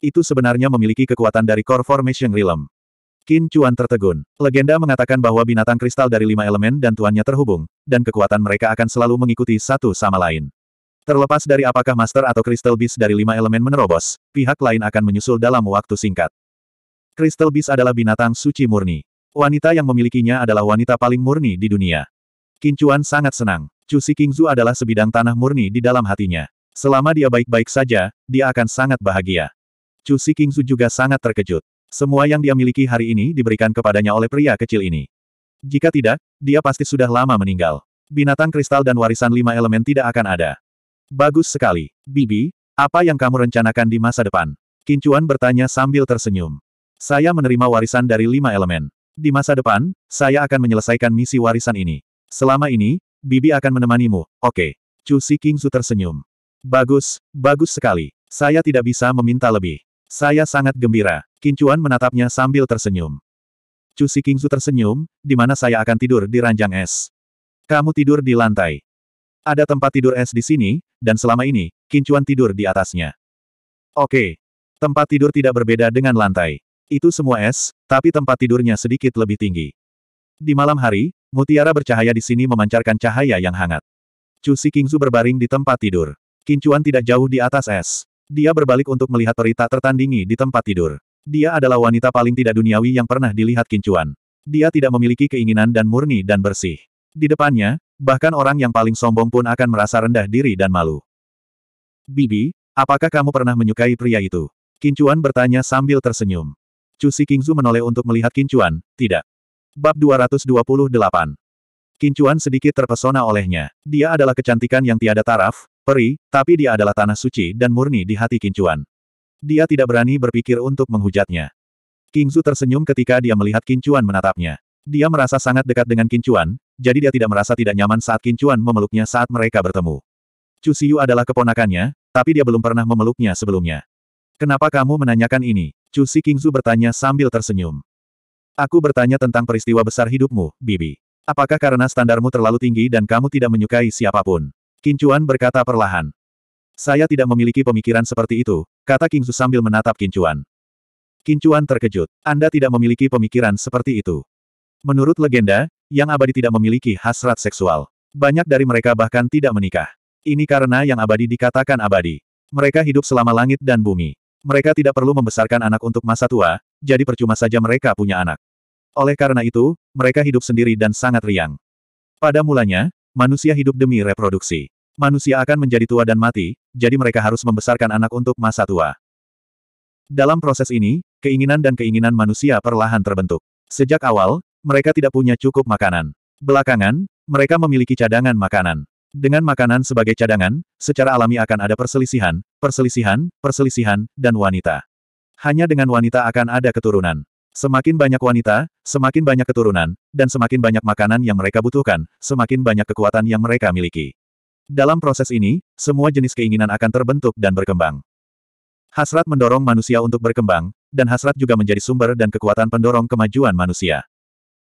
itu sebenarnya memiliki kekuatan dari Core Formation Realm. Qin Chuan tertegun. Legenda mengatakan bahwa binatang kristal dari lima elemen dan tuannya terhubung, dan kekuatan mereka akan selalu mengikuti satu sama lain. Terlepas dari apakah Master atau kristal Beast dari lima elemen menerobos, pihak lain akan menyusul dalam waktu singkat. Kristal Beast adalah binatang suci murni. Wanita yang memilikinya adalah wanita paling murni di dunia. Qin Chuan sangat senang. Cusi Kingzu adalah sebidang tanah murni di dalam hatinya. Selama dia baik-baik saja, dia akan sangat bahagia. Chu Xikingzu juga sangat terkejut. Semua yang dia miliki hari ini diberikan kepadanya oleh pria kecil ini. Jika tidak, dia pasti sudah lama meninggal. Binatang kristal dan warisan lima elemen tidak akan ada. Bagus sekali. Bibi, apa yang kamu rencanakan di masa depan? Kincuan bertanya sambil tersenyum. Saya menerima warisan dari lima elemen. Di masa depan, saya akan menyelesaikan misi warisan ini. Selama ini, Bibi akan menemanimu, oke. Okay. Chu Kingsu tersenyum. Bagus, bagus sekali. Saya tidak bisa meminta lebih. Saya sangat gembira. Kincuan menatapnya sambil tersenyum. Cusi Kingzu tersenyum, di mana saya akan tidur di ranjang es. Kamu tidur di lantai. Ada tempat tidur es di sini, dan selama ini, Kincuan tidur di atasnya. Oke. Tempat tidur tidak berbeda dengan lantai. Itu semua es, tapi tempat tidurnya sedikit lebih tinggi. Di malam hari, mutiara bercahaya di sini memancarkan cahaya yang hangat. Cusi Kingzu berbaring di tempat tidur. Kincuan tidak jauh di atas es. Dia berbalik untuk melihat Torita tertandingi di tempat tidur. Dia adalah wanita paling tidak duniawi yang pernah dilihat Kincuan. Dia tidak memiliki keinginan dan murni dan bersih. Di depannya, bahkan orang yang paling sombong pun akan merasa rendah diri dan malu. Bibi, apakah kamu pernah menyukai pria itu? Kincuan bertanya sambil tersenyum. Cusi Kingzu menoleh untuk melihat Kincuan, tidak. Bab 228 Kincuan sedikit terpesona olehnya. Dia adalah kecantikan yang tiada taraf, peri, tapi dia adalah tanah suci dan murni di hati Kincuan. Dia tidak berani berpikir untuk menghujatnya. Kingzu tersenyum ketika dia melihat Kincuan menatapnya. Dia merasa sangat dekat dengan Kincuan, jadi dia tidak merasa tidak nyaman saat Kincuan memeluknya saat mereka bertemu. Chu Xiu adalah keponakannya, tapi dia belum pernah memeluknya sebelumnya. Kenapa kamu menanyakan ini? Chu Si Kingzu bertanya sambil tersenyum. Aku bertanya tentang peristiwa besar hidupmu, Bibi. Apakah karena standarmu terlalu tinggi dan kamu tidak menyukai siapapun? Kincuan berkata perlahan. Saya tidak memiliki pemikiran seperti itu, kata Kingsu sambil menatap Kincuan. Kincuan terkejut. Anda tidak memiliki pemikiran seperti itu. Menurut legenda, yang abadi tidak memiliki hasrat seksual. Banyak dari mereka bahkan tidak menikah. Ini karena yang abadi dikatakan abadi. Mereka hidup selama langit dan bumi. Mereka tidak perlu membesarkan anak untuk masa tua, jadi percuma saja mereka punya anak. Oleh karena itu, mereka hidup sendiri dan sangat riang. Pada mulanya, Manusia hidup demi reproduksi. Manusia akan menjadi tua dan mati, jadi mereka harus membesarkan anak untuk masa tua. Dalam proses ini, keinginan dan keinginan manusia perlahan terbentuk. Sejak awal, mereka tidak punya cukup makanan. Belakangan, mereka memiliki cadangan makanan. Dengan makanan sebagai cadangan, secara alami akan ada perselisihan, perselisihan, perselisihan, dan wanita. Hanya dengan wanita akan ada keturunan. Semakin banyak wanita, semakin banyak keturunan, dan semakin banyak makanan yang mereka butuhkan, semakin banyak kekuatan yang mereka miliki. Dalam proses ini, semua jenis keinginan akan terbentuk dan berkembang. Hasrat mendorong manusia untuk berkembang, dan hasrat juga menjadi sumber dan kekuatan pendorong kemajuan manusia.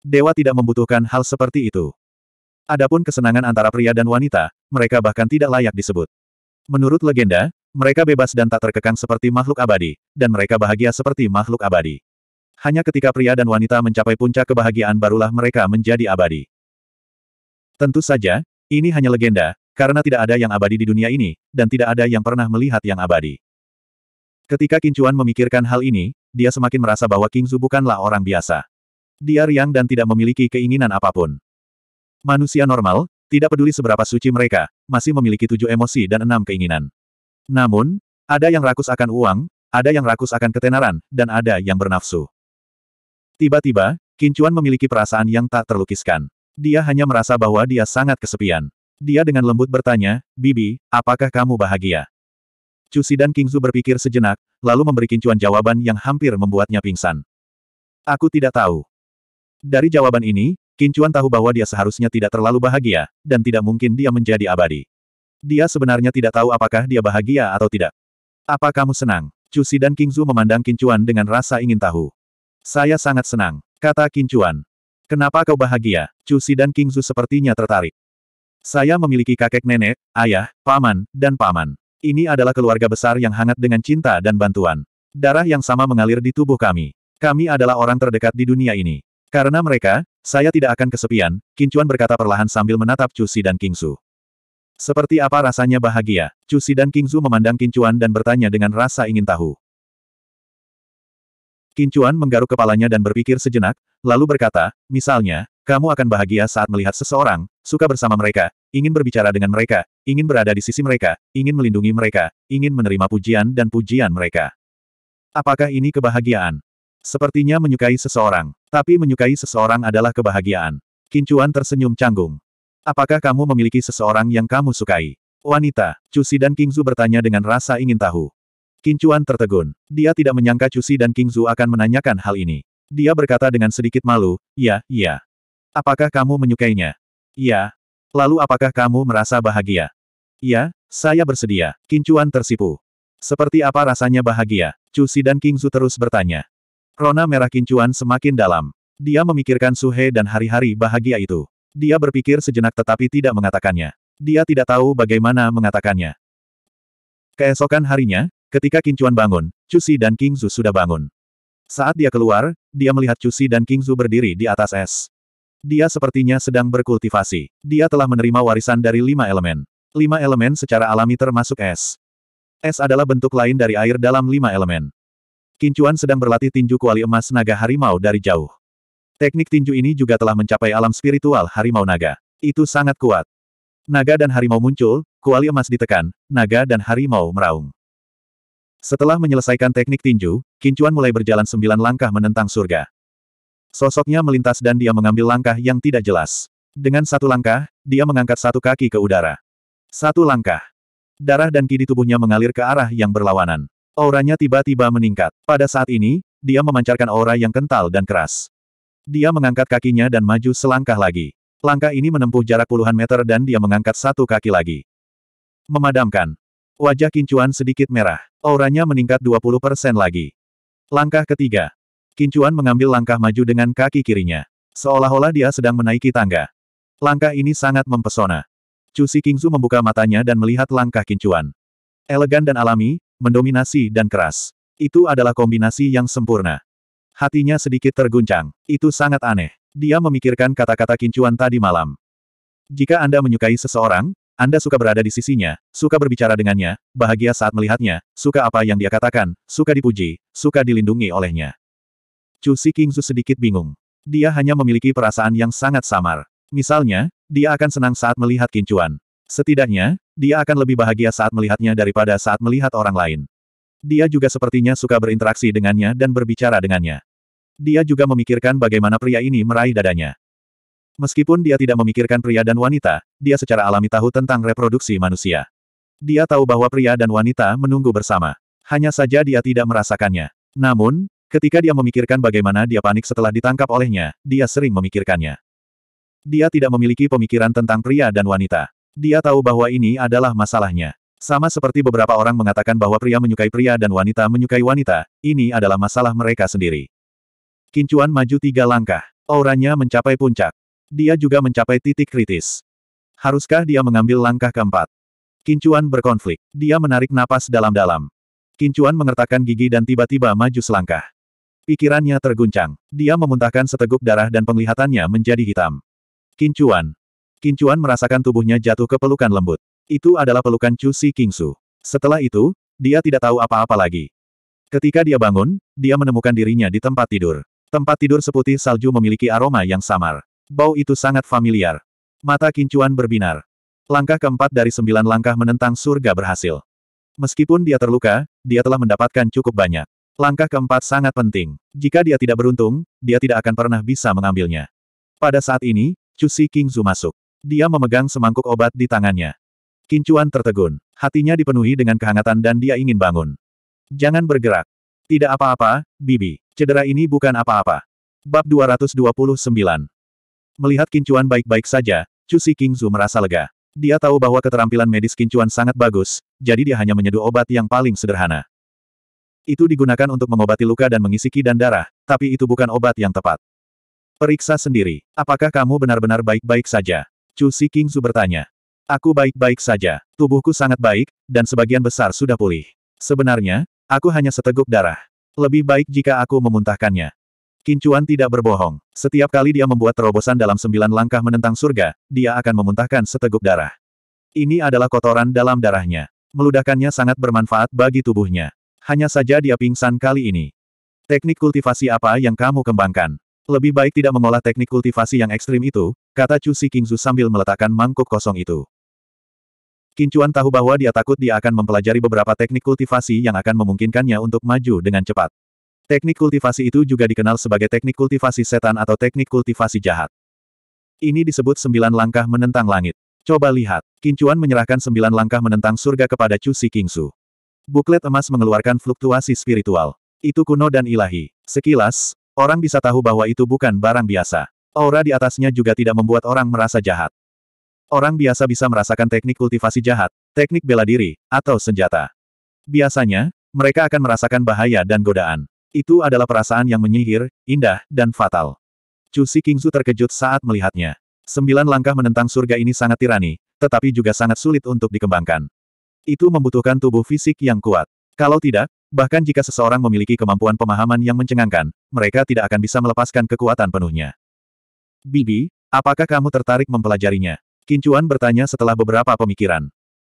Dewa tidak membutuhkan hal seperti itu. Adapun kesenangan antara pria dan wanita, mereka bahkan tidak layak disebut. Menurut legenda, mereka bebas dan tak terkekang seperti makhluk abadi, dan mereka bahagia seperti makhluk abadi. Hanya ketika pria dan wanita mencapai puncak kebahagiaan barulah mereka menjadi abadi. Tentu saja, ini hanya legenda, karena tidak ada yang abadi di dunia ini, dan tidak ada yang pernah melihat yang abadi. Ketika Kincuan memikirkan hal ini, dia semakin merasa bahwa King Zu bukanlah orang biasa. Dia riang dan tidak memiliki keinginan apapun. Manusia normal, tidak peduli seberapa suci mereka, masih memiliki tujuh emosi dan enam keinginan. Namun, ada yang rakus akan uang, ada yang rakus akan ketenaran, dan ada yang bernafsu. Tiba-tiba, Kincuan memiliki perasaan yang tak terlukiskan. Dia hanya merasa bahwa dia sangat kesepian. Dia dengan lembut bertanya, Bibi, apakah kamu bahagia? Cusi dan Kingzu berpikir sejenak, lalu memberi Kincuan jawaban yang hampir membuatnya pingsan. Aku tidak tahu. Dari jawaban ini, Kincuan tahu bahwa dia seharusnya tidak terlalu bahagia, dan tidak mungkin dia menjadi abadi. Dia sebenarnya tidak tahu apakah dia bahagia atau tidak. Apa kamu senang? Cusi dan Kingzu memandang Kincuan dengan rasa ingin tahu. Saya sangat senang, kata Kincuan. Kenapa kau bahagia? Cusi dan Kingzu sepertinya tertarik. Saya memiliki kakek nenek, ayah, paman, dan paman. Ini adalah keluarga besar yang hangat dengan cinta dan bantuan. Darah yang sama mengalir di tubuh kami. Kami adalah orang terdekat di dunia ini. Karena mereka, saya tidak akan kesepian, Kincuan berkata perlahan sambil menatap Cusi dan Kingzu. Seperti apa rasanya bahagia? Cusi dan Kingzu memandang Kincuan dan bertanya dengan rasa ingin tahu. Kincuan menggaruk kepalanya dan berpikir sejenak, lalu berkata, misalnya, kamu akan bahagia saat melihat seseorang, suka bersama mereka, ingin berbicara dengan mereka, ingin berada di sisi mereka, ingin melindungi mereka, ingin menerima pujian dan pujian mereka. Apakah ini kebahagiaan? Sepertinya menyukai seseorang, tapi menyukai seseorang adalah kebahagiaan. Kincuan tersenyum canggung. Apakah kamu memiliki seseorang yang kamu sukai? Wanita, Cusi dan Kingzu bertanya dengan rasa ingin tahu. Kincuan tertegun. Dia tidak menyangka Cusi dan King Zhu akan menanyakan hal ini. Dia berkata dengan sedikit malu, ya, ya. Apakah kamu menyukainya? Ya. Lalu apakah kamu merasa bahagia? Ya, saya bersedia. Kincuan tersipu. Seperti apa rasanya bahagia? Cusi dan King Zhu terus bertanya. Rona merah Kincuan semakin dalam. Dia memikirkan Suhe dan hari-hari bahagia itu. Dia berpikir sejenak tetapi tidak mengatakannya. Dia tidak tahu bagaimana mengatakannya. Keesokan harinya, Ketika Kincuan bangun, Cusi dan Kingzu sudah bangun. Saat dia keluar, dia melihat Cusi dan Kingzu berdiri di atas es. Dia sepertinya sedang berkultivasi. Dia telah menerima warisan dari lima elemen. Lima elemen secara alami termasuk es. Es adalah bentuk lain dari air dalam lima elemen. Kincuan sedang berlatih tinju kuali emas naga harimau dari jauh. Teknik tinju ini juga telah mencapai alam spiritual harimau naga. Itu sangat kuat. Naga dan harimau muncul, kuali emas ditekan, naga dan harimau meraung. Setelah menyelesaikan teknik tinju, Kincuan mulai berjalan sembilan langkah menentang surga. Sosoknya melintas dan dia mengambil langkah yang tidak jelas. Dengan satu langkah, dia mengangkat satu kaki ke udara. Satu langkah. Darah dan ki tubuhnya mengalir ke arah yang berlawanan. Auranya tiba-tiba meningkat. Pada saat ini, dia memancarkan aura yang kental dan keras. Dia mengangkat kakinya dan maju selangkah lagi. Langkah ini menempuh jarak puluhan meter dan dia mengangkat satu kaki lagi. Memadamkan. Wajah Kincuan sedikit merah. Auranya meningkat 20% lagi. Langkah ketiga. Kincuan mengambil langkah maju dengan kaki kirinya. Seolah-olah dia sedang menaiki tangga. Langkah ini sangat mempesona. Cusi Kingzu membuka matanya dan melihat langkah Kincuan. Elegan dan alami, mendominasi dan keras. Itu adalah kombinasi yang sempurna. Hatinya sedikit terguncang. Itu sangat aneh. Dia memikirkan kata-kata Kincuan tadi malam. Jika Anda menyukai seseorang, anda suka berada di sisinya, suka berbicara dengannya, bahagia saat melihatnya, suka apa yang dia katakan, suka dipuji, suka dilindungi olehnya. Chu Xikingzu sedikit bingung. Dia hanya memiliki perasaan yang sangat samar. Misalnya, dia akan senang saat melihat kincuan. Setidaknya, dia akan lebih bahagia saat melihatnya daripada saat melihat orang lain. Dia juga sepertinya suka berinteraksi dengannya dan berbicara dengannya. Dia juga memikirkan bagaimana pria ini meraih dadanya. Meskipun dia tidak memikirkan pria dan wanita, dia secara alami tahu tentang reproduksi manusia. Dia tahu bahwa pria dan wanita menunggu bersama. Hanya saja dia tidak merasakannya. Namun, ketika dia memikirkan bagaimana dia panik setelah ditangkap olehnya, dia sering memikirkannya. Dia tidak memiliki pemikiran tentang pria dan wanita. Dia tahu bahwa ini adalah masalahnya. Sama seperti beberapa orang mengatakan bahwa pria menyukai pria dan wanita menyukai wanita, ini adalah masalah mereka sendiri. Kincuan maju tiga langkah. Auranya mencapai puncak. Dia juga mencapai titik kritis. Haruskah dia mengambil langkah keempat? Kincuan berkonflik. Dia menarik napas dalam-dalam. Kincuan mengertakkan gigi dan tiba-tiba maju selangkah. Pikirannya terguncang. Dia memuntahkan seteguk darah dan penglihatannya menjadi hitam. Kincuan. Kincuan merasakan tubuhnya jatuh ke pelukan lembut. Itu adalah pelukan Chu Si Su. Setelah itu, dia tidak tahu apa-apa lagi. Ketika dia bangun, dia menemukan dirinya di tempat tidur. Tempat tidur seputih salju memiliki aroma yang samar. Bau itu sangat familiar. Mata kincuan berbinar. Langkah keempat dari sembilan langkah menentang surga berhasil. Meskipun dia terluka, dia telah mendapatkan cukup banyak. Langkah keempat sangat penting. Jika dia tidak beruntung, dia tidak akan pernah bisa mengambilnya. Pada saat ini, King Kingzu masuk. Dia memegang semangkuk obat di tangannya. Kincuan tertegun. Hatinya dipenuhi dengan kehangatan dan dia ingin bangun. Jangan bergerak. Tidak apa-apa, Bibi. Cedera ini bukan apa-apa. Bab 229. Melihat Kincuan baik-baik saja, Chu Si Kingzu merasa lega. Dia tahu bahwa keterampilan medis Kincuan sangat bagus, jadi dia hanya menyeduh obat yang paling sederhana. Itu digunakan untuk mengobati luka dan mengisi ki dan darah, tapi itu bukan obat yang tepat. Periksa sendiri, apakah kamu benar-benar baik-baik saja? Chu Si Kingzu bertanya. Aku baik-baik saja, tubuhku sangat baik, dan sebagian besar sudah pulih. Sebenarnya, aku hanya seteguk darah. Lebih baik jika aku memuntahkannya. Kincuan tidak berbohong. Setiap kali dia membuat terobosan dalam sembilan langkah menentang surga, dia akan memuntahkan seteguk darah. Ini adalah kotoran dalam darahnya. Meludahkannya sangat bermanfaat bagi tubuhnya. Hanya saja dia pingsan kali ini. Teknik kultivasi apa yang kamu kembangkan? Lebih baik tidak mengolah teknik kultivasi yang ekstrim itu, kata Chu Si Kingzu sambil meletakkan mangkuk kosong itu. Kincuan tahu bahwa dia takut dia akan mempelajari beberapa teknik kultivasi yang akan memungkinkannya untuk maju dengan cepat. Teknik kultivasi itu juga dikenal sebagai teknik kultivasi setan atau teknik kultivasi jahat. Ini disebut sembilan langkah menentang langit. Coba lihat, Kincuan menyerahkan sembilan langkah menentang surga kepada Chu Si Kingsu. Buklet emas mengeluarkan fluktuasi spiritual. Itu kuno dan ilahi. Sekilas, orang bisa tahu bahwa itu bukan barang biasa. Aura di atasnya juga tidak membuat orang merasa jahat. Orang biasa bisa merasakan teknik kultivasi jahat, teknik bela diri, atau senjata. Biasanya, mereka akan merasakan bahaya dan godaan. Itu adalah perasaan yang menyihir, indah, dan fatal. Chu Si Kingzu terkejut saat melihatnya. Sembilan langkah menentang surga ini sangat tirani, tetapi juga sangat sulit untuk dikembangkan. Itu membutuhkan tubuh fisik yang kuat. Kalau tidak, bahkan jika seseorang memiliki kemampuan pemahaman yang mencengangkan, mereka tidak akan bisa melepaskan kekuatan penuhnya. Bibi, apakah kamu tertarik mempelajarinya? Kincuan bertanya setelah beberapa pemikiran.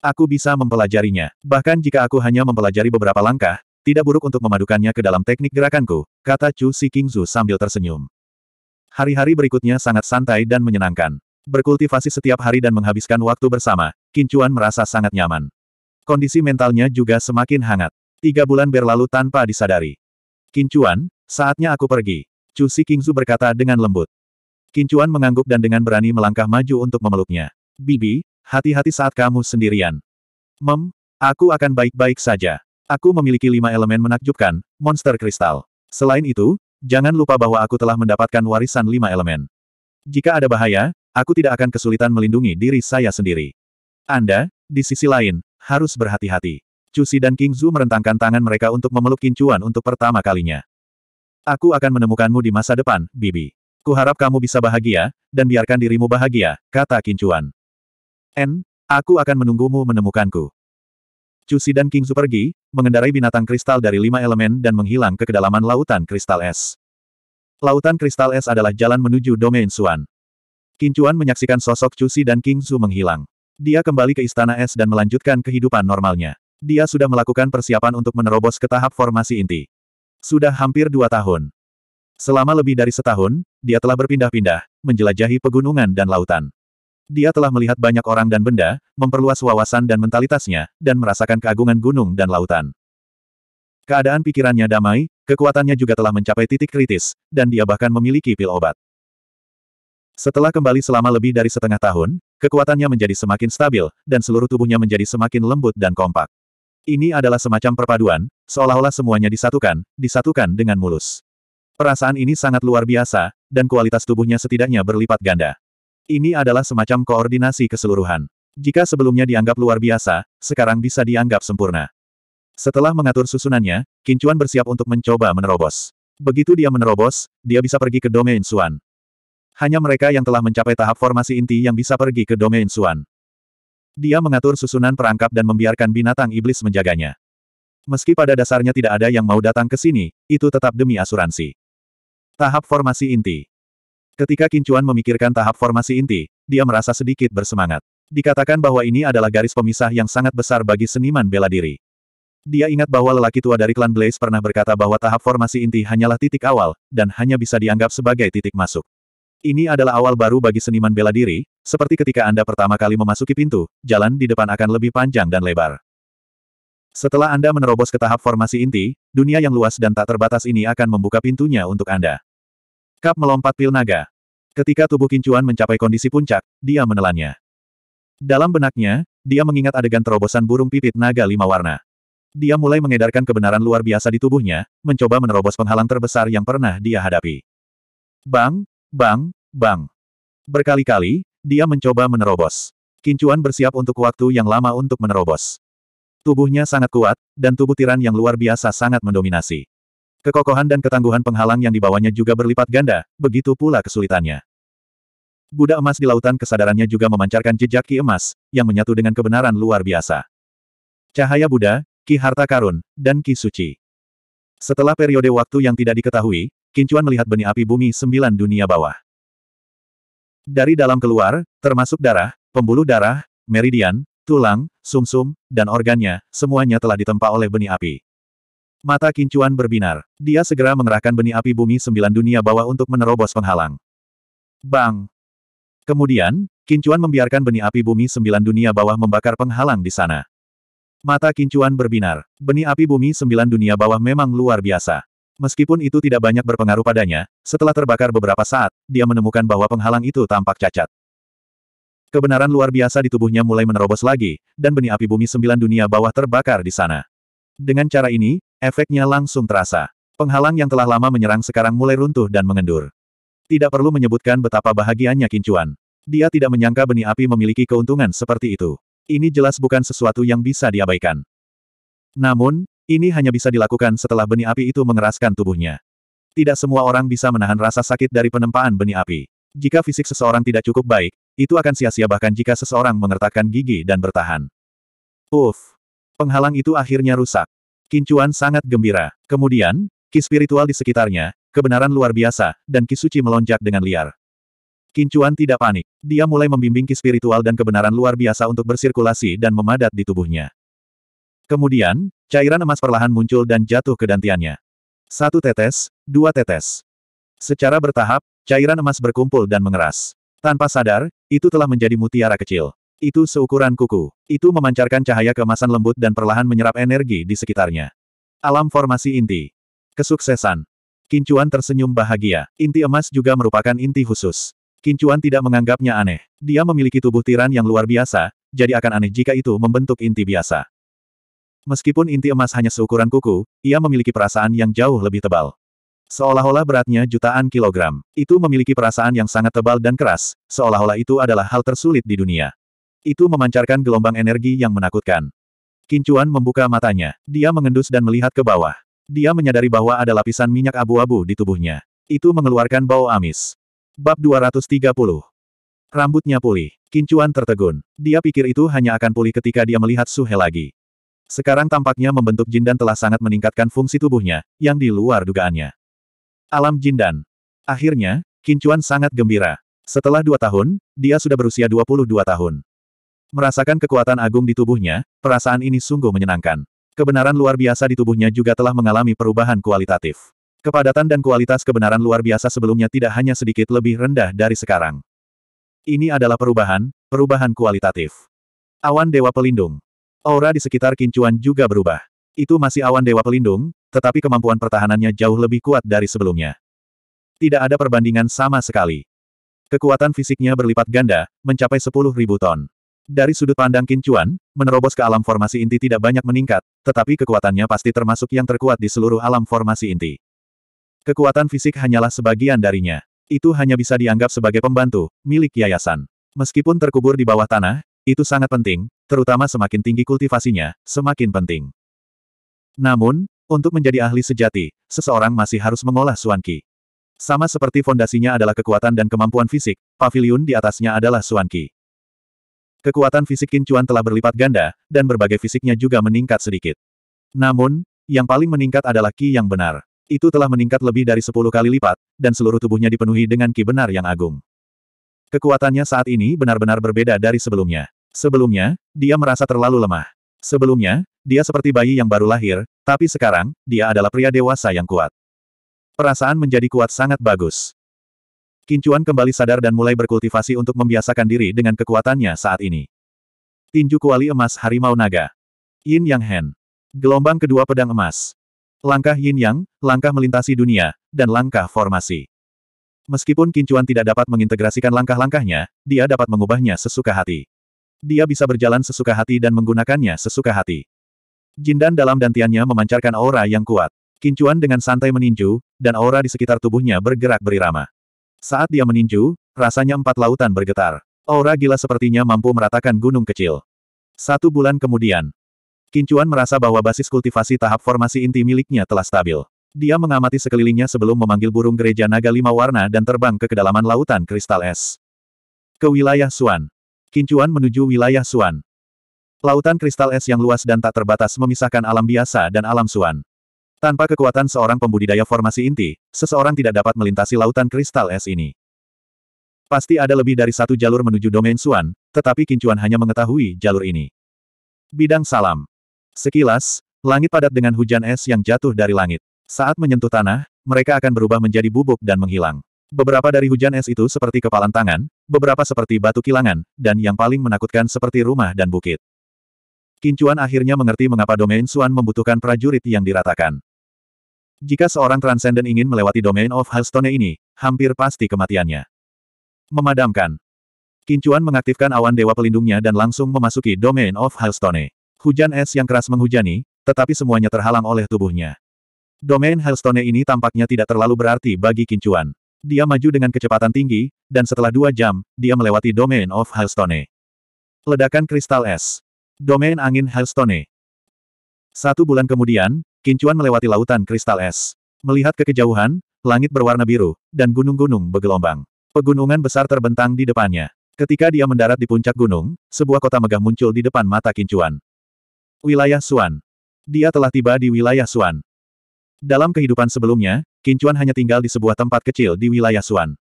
Aku bisa mempelajarinya. Bahkan jika aku hanya mempelajari beberapa langkah, tidak buruk untuk memadukannya ke dalam teknik gerakanku, kata Chu Si Kingzu sambil tersenyum. Hari-hari berikutnya sangat santai dan menyenangkan. Berkultivasi setiap hari dan menghabiskan waktu bersama, Kincuan merasa sangat nyaman. Kondisi mentalnya juga semakin hangat. Tiga bulan berlalu tanpa disadari. Kincuan, saatnya aku pergi. Chu Si Kingzu berkata dengan lembut. Kincuan mengangguk dan dengan berani melangkah maju untuk memeluknya. Bibi, hati-hati saat kamu sendirian. Mem, aku akan baik-baik saja. Aku memiliki lima elemen menakjubkan, monster kristal. Selain itu, jangan lupa bahwa aku telah mendapatkan warisan lima elemen. Jika ada bahaya, aku tidak akan kesulitan melindungi diri saya sendiri. Anda, di sisi lain, harus berhati-hati. Cusi dan King Zhu merentangkan tangan mereka untuk memeluk kincuan untuk pertama kalinya. Aku akan menemukanmu di masa depan, Bibi. Kuharap kamu bisa bahagia, dan biarkan dirimu bahagia, kata kincuan. N, aku akan menunggumu menemukanku. Cusi dan King Zu pergi, mengendarai binatang kristal dari lima elemen dan menghilang ke kedalaman lautan kristal es. Lautan kristal es adalah jalan menuju domain Suan. Kincuan menyaksikan sosok Cusi dan King Zu menghilang. Dia kembali ke istana es dan melanjutkan kehidupan normalnya. Dia sudah melakukan persiapan untuk menerobos ke tahap formasi inti. Sudah hampir dua tahun. Selama lebih dari setahun, dia telah berpindah-pindah, menjelajahi pegunungan dan lautan. Dia telah melihat banyak orang dan benda, memperluas wawasan dan mentalitasnya, dan merasakan keagungan gunung dan lautan. Keadaan pikirannya damai, kekuatannya juga telah mencapai titik kritis, dan dia bahkan memiliki pil obat. Setelah kembali selama lebih dari setengah tahun, kekuatannya menjadi semakin stabil, dan seluruh tubuhnya menjadi semakin lembut dan kompak. Ini adalah semacam perpaduan, seolah-olah semuanya disatukan, disatukan dengan mulus. Perasaan ini sangat luar biasa, dan kualitas tubuhnya setidaknya berlipat ganda. Ini adalah semacam koordinasi keseluruhan. Jika sebelumnya dianggap luar biasa, sekarang bisa dianggap sempurna. Setelah mengatur susunannya, Kincuan bersiap untuk mencoba menerobos. Begitu dia menerobos, dia bisa pergi ke domain Suan. Hanya mereka yang telah mencapai tahap formasi inti yang bisa pergi ke domain Suan. Dia mengatur susunan perangkap dan membiarkan binatang iblis menjaganya. Meski pada dasarnya tidak ada yang mau datang ke sini, itu tetap demi asuransi. Tahap formasi inti. Ketika Kincuan memikirkan tahap formasi inti, dia merasa sedikit bersemangat. Dikatakan bahwa ini adalah garis pemisah yang sangat besar bagi seniman bela diri. Dia ingat bahwa lelaki tua dari klan Blaze pernah berkata bahwa tahap formasi inti hanyalah titik awal, dan hanya bisa dianggap sebagai titik masuk. Ini adalah awal baru bagi seniman bela diri, seperti ketika Anda pertama kali memasuki pintu, jalan di depan akan lebih panjang dan lebar. Setelah Anda menerobos ke tahap formasi inti, dunia yang luas dan tak terbatas ini akan membuka pintunya untuk Anda. Kap melompat pil naga. Ketika tubuh Kincuan mencapai kondisi puncak, dia menelannya. Dalam benaknya, dia mengingat adegan terobosan burung pipit naga lima warna. Dia mulai mengedarkan kebenaran luar biasa di tubuhnya, mencoba menerobos penghalang terbesar yang pernah dia hadapi. Bang, bang, bang. Berkali-kali, dia mencoba menerobos. Kincuan bersiap untuk waktu yang lama untuk menerobos. Tubuhnya sangat kuat, dan tubuh tiran yang luar biasa sangat mendominasi. Kekokohan dan ketangguhan penghalang yang dibawanya juga berlipat ganda, begitu pula kesulitannya. Buddha emas di lautan kesadarannya juga memancarkan jejak ki emas, yang menyatu dengan kebenaran luar biasa. Cahaya Buddha, ki harta karun, dan ki suci. Setelah periode waktu yang tidak diketahui, Kincuan melihat benih api bumi sembilan dunia bawah. Dari dalam keluar, termasuk darah, pembuluh darah, meridian, tulang, sumsum, -sum, dan organnya, semuanya telah ditempa oleh benih api. Mata kincuan berbinar. Dia segera mengerahkan benih api bumi sembilan dunia bawah untuk menerobos penghalang. Bang! Kemudian, kincuan membiarkan benih api bumi sembilan dunia bawah membakar penghalang di sana. Mata kincuan berbinar. Benih api bumi sembilan dunia bawah memang luar biasa. Meskipun itu tidak banyak berpengaruh padanya, setelah terbakar beberapa saat, dia menemukan bahwa penghalang itu tampak cacat. Kebenaran luar biasa di tubuhnya mulai menerobos lagi, dan benih api bumi sembilan dunia bawah terbakar di sana. Dengan cara ini, Efeknya langsung terasa. Penghalang yang telah lama menyerang sekarang mulai runtuh dan mengendur. Tidak perlu menyebutkan betapa bahagianya Kincuan. Dia tidak menyangka benih api memiliki keuntungan seperti itu. Ini jelas bukan sesuatu yang bisa diabaikan. Namun, ini hanya bisa dilakukan setelah benih api itu mengeraskan tubuhnya. Tidak semua orang bisa menahan rasa sakit dari penempaan benih api. Jika fisik seseorang tidak cukup baik, itu akan sia-sia bahkan jika seseorang mengertakkan gigi dan bertahan. Uff! Penghalang itu akhirnya rusak. Kincuan sangat gembira. Kemudian, ki spiritual di sekitarnya, kebenaran luar biasa, dan ki suci melonjak dengan liar. Kincuan tidak panik. Dia mulai membimbing ki spiritual dan kebenaran luar biasa untuk bersirkulasi dan memadat di tubuhnya. Kemudian, cairan emas perlahan muncul dan jatuh ke dantiannya. Satu tetes, dua tetes. Secara bertahap, cairan emas berkumpul dan mengeras. Tanpa sadar, itu telah menjadi mutiara kecil. Itu seukuran kuku. Itu memancarkan cahaya kemasan lembut dan perlahan menyerap energi di sekitarnya. Alam formasi inti. Kesuksesan. Kincuan tersenyum bahagia. Inti emas juga merupakan inti khusus. Kincuan tidak menganggapnya aneh. Dia memiliki tubuh tiran yang luar biasa, jadi akan aneh jika itu membentuk inti biasa. Meskipun inti emas hanya seukuran kuku, ia memiliki perasaan yang jauh lebih tebal. Seolah-olah beratnya jutaan kilogram. Itu memiliki perasaan yang sangat tebal dan keras, seolah-olah itu adalah hal tersulit di dunia. Itu memancarkan gelombang energi yang menakutkan. Kincuan membuka matanya. Dia mengendus dan melihat ke bawah. Dia menyadari bahwa ada lapisan minyak abu-abu di tubuhnya. Itu mengeluarkan bau amis. Bab 230. Rambutnya pulih. Kincuan tertegun. Dia pikir itu hanya akan pulih ketika dia melihat Suhe lagi. Sekarang tampaknya membentuk jindan telah sangat meningkatkan fungsi tubuhnya, yang di luar dugaannya. Alam jindan. Akhirnya, Kincuan sangat gembira. Setelah dua tahun, dia sudah berusia 22 tahun. Merasakan kekuatan agung di tubuhnya, perasaan ini sungguh menyenangkan. Kebenaran luar biasa di tubuhnya juga telah mengalami perubahan kualitatif. Kepadatan dan kualitas kebenaran luar biasa sebelumnya tidak hanya sedikit lebih rendah dari sekarang. Ini adalah perubahan, perubahan kualitatif. Awan Dewa Pelindung. Aura di sekitar Kincuan juga berubah. Itu masih awan Dewa Pelindung, tetapi kemampuan pertahanannya jauh lebih kuat dari sebelumnya. Tidak ada perbandingan sama sekali. Kekuatan fisiknya berlipat ganda, mencapai 10.000 ton. Dari sudut pandang Kincuan, menerobos ke alam formasi inti tidak banyak meningkat, tetapi kekuatannya pasti termasuk yang terkuat di seluruh alam formasi inti. Kekuatan fisik hanyalah sebagian darinya. Itu hanya bisa dianggap sebagai pembantu, milik yayasan. Meskipun terkubur di bawah tanah, itu sangat penting, terutama semakin tinggi kultivasinya, semakin penting. Namun, untuk menjadi ahli sejati, seseorang masih harus mengolah Suanki. Sama seperti fondasinya adalah kekuatan dan kemampuan fisik, pavilion di atasnya adalah Suanki. Kekuatan fisik Kincuan telah berlipat ganda, dan berbagai fisiknya juga meningkat sedikit. Namun, yang paling meningkat adalah Ki yang benar. Itu telah meningkat lebih dari 10 kali lipat, dan seluruh tubuhnya dipenuhi dengan Ki benar yang agung. Kekuatannya saat ini benar-benar berbeda dari sebelumnya. Sebelumnya, dia merasa terlalu lemah. Sebelumnya, dia seperti bayi yang baru lahir, tapi sekarang, dia adalah pria dewasa yang kuat. Perasaan menjadi kuat sangat bagus. Kincuan kembali sadar dan mulai berkultivasi untuk membiasakan diri dengan kekuatannya saat ini. Tinju kuali emas harimau naga. Yin Yang Hen. Gelombang kedua pedang emas. Langkah Yin Yang, langkah melintasi dunia, dan langkah formasi. Meskipun Kincuan tidak dapat mengintegrasikan langkah-langkahnya, dia dapat mengubahnya sesuka hati. Dia bisa berjalan sesuka hati dan menggunakannya sesuka hati. Jindan dalam dantiannya memancarkan aura yang kuat. Kincuan dengan santai meninju, dan aura di sekitar tubuhnya bergerak berirama. Saat dia meninju, rasanya empat lautan bergetar. Aura gila sepertinya mampu meratakan gunung kecil. Satu bulan kemudian, Kincuan merasa bahwa basis kultivasi tahap formasi inti miliknya telah stabil. Dia mengamati sekelilingnya sebelum memanggil burung gereja naga lima warna dan terbang ke kedalaman lautan kristal es. Ke wilayah Suan. Kincuan menuju wilayah Suan. Lautan kristal es yang luas dan tak terbatas memisahkan alam biasa dan alam Suan. Tanpa kekuatan seorang pembudidaya formasi inti, seseorang tidak dapat melintasi lautan kristal es ini. Pasti ada lebih dari satu jalur menuju domain Suan, tetapi Kincuan hanya mengetahui jalur ini. Bidang salam. Sekilas, langit padat dengan hujan es yang jatuh dari langit. Saat menyentuh tanah, mereka akan berubah menjadi bubuk dan menghilang. Beberapa dari hujan es itu seperti kepalan tangan, beberapa seperti batu kilangan, dan yang paling menakutkan seperti rumah dan bukit. Kincuan akhirnya mengerti mengapa domain Suan membutuhkan prajurit yang diratakan. Jika seorang transenden ingin melewati domain of Hailstone ini, hampir pasti kematiannya. Memadamkan. Kincuan mengaktifkan awan dewa pelindungnya dan langsung memasuki domain of Hailstone. Hujan es yang keras menghujani, tetapi semuanya terhalang oleh tubuhnya. Domain Hailstone ini tampaknya tidak terlalu berarti bagi Kincuan. Dia maju dengan kecepatan tinggi, dan setelah dua jam, dia melewati domain of Hailstone. Ledakan kristal es. Domain angin Hailstone. Satu bulan kemudian, Kincuan melewati lautan kristal es. Melihat ke kejauhan, langit berwarna biru, dan gunung-gunung bergelombang. Pegunungan besar terbentang di depannya. Ketika dia mendarat di puncak gunung, sebuah kota megah muncul di depan mata Kincuan. Wilayah Suan. Dia telah tiba di wilayah Suan. Dalam kehidupan sebelumnya, Kincuan hanya tinggal di sebuah tempat kecil di wilayah Suan.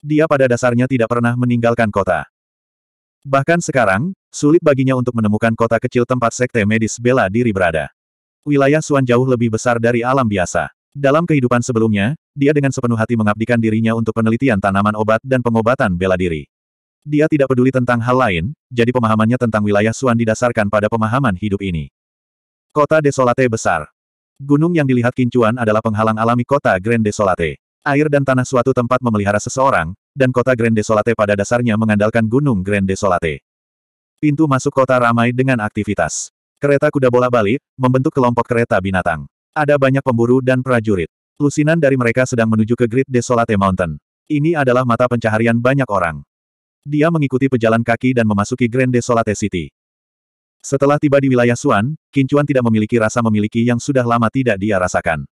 Dia pada dasarnya tidak pernah meninggalkan kota. Bahkan sekarang, sulit baginya untuk menemukan kota kecil tempat sekte medis bela diri berada wilayah Suan jauh lebih besar dari alam biasa. Dalam kehidupan sebelumnya, dia dengan sepenuh hati mengabdikan dirinya untuk penelitian tanaman obat dan pengobatan bela diri. Dia tidak peduli tentang hal lain, jadi pemahamannya tentang wilayah Suan didasarkan pada pemahaman hidup ini. Kota Desolate Besar Gunung yang dilihat Kincuan adalah penghalang alami kota Grand Desolate. Air dan tanah suatu tempat memelihara seseorang, dan kota Grand Desolate pada dasarnya mengandalkan gunung Grand Desolate. Pintu masuk kota ramai dengan aktivitas. Kereta kuda bola balik, membentuk kelompok kereta binatang. Ada banyak pemburu dan prajurit. Lusinan dari mereka sedang menuju ke Great Desolate Mountain. Ini adalah mata pencaharian banyak orang. Dia mengikuti pejalan kaki dan memasuki Grand Desolate City. Setelah tiba di wilayah Suan, Kincuan tidak memiliki rasa memiliki yang sudah lama tidak dia rasakan.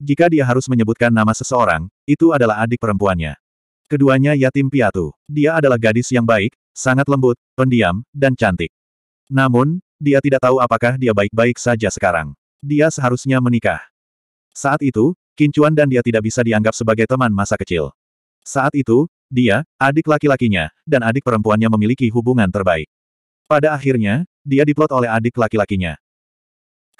Jika dia harus menyebutkan nama seseorang, itu adalah adik perempuannya. Keduanya yatim piatu. Dia adalah gadis yang baik, sangat lembut, pendiam, dan cantik. Namun, dia tidak tahu apakah dia baik-baik saja sekarang. Dia seharusnya menikah. Saat itu, Kincuan dan dia tidak bisa dianggap sebagai teman masa kecil. Saat itu, dia, adik laki-lakinya, dan adik perempuannya memiliki hubungan terbaik. Pada akhirnya, dia diplot oleh adik laki-lakinya.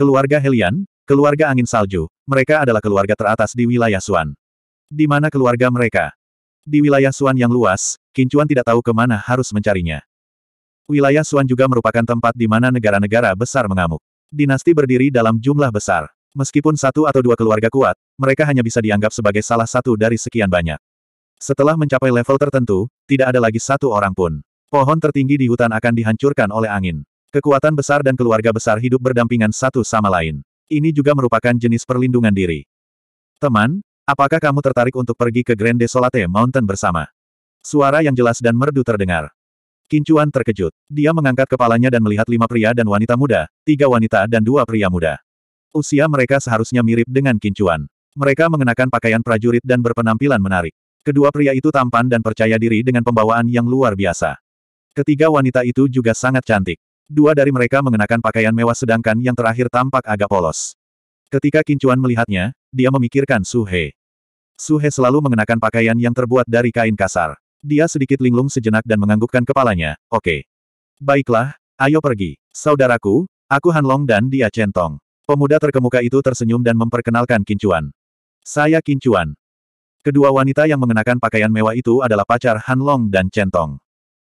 Keluarga Helian, keluarga angin salju, mereka adalah keluarga teratas di wilayah Suan. Di mana keluarga mereka? Di wilayah Suan yang luas, Kincuan tidak tahu kemana harus mencarinya. Wilayah Suan juga merupakan tempat di mana negara-negara besar mengamuk. Dinasti berdiri dalam jumlah besar. Meskipun satu atau dua keluarga kuat, mereka hanya bisa dianggap sebagai salah satu dari sekian banyak. Setelah mencapai level tertentu, tidak ada lagi satu orang pun. Pohon tertinggi di hutan akan dihancurkan oleh angin. Kekuatan besar dan keluarga besar hidup berdampingan satu sama lain. Ini juga merupakan jenis perlindungan diri. Teman, apakah kamu tertarik untuk pergi ke Grand Desolate Mountain bersama? Suara yang jelas dan merdu terdengar. Kincuan terkejut. Dia mengangkat kepalanya dan melihat lima pria dan wanita muda, tiga wanita dan dua pria muda. Usia mereka seharusnya mirip dengan Kincuan. Mereka mengenakan pakaian prajurit dan berpenampilan menarik. Kedua pria itu tampan dan percaya diri dengan pembawaan yang luar biasa. Ketiga wanita itu juga sangat cantik. Dua dari mereka mengenakan pakaian mewah sedangkan yang terakhir tampak agak polos. Ketika Kincuan melihatnya, dia memikirkan Suhe. Suhe selalu mengenakan pakaian yang terbuat dari kain kasar. Dia sedikit linglung sejenak dan menganggukkan kepalanya, oke. Okay. Baiklah, ayo pergi. Saudaraku, aku Hanlong dan dia Centong. Pemuda terkemuka itu tersenyum dan memperkenalkan Kincuan. Saya Kincuan. Kedua wanita yang mengenakan pakaian mewah itu adalah pacar Hanlong dan Centong.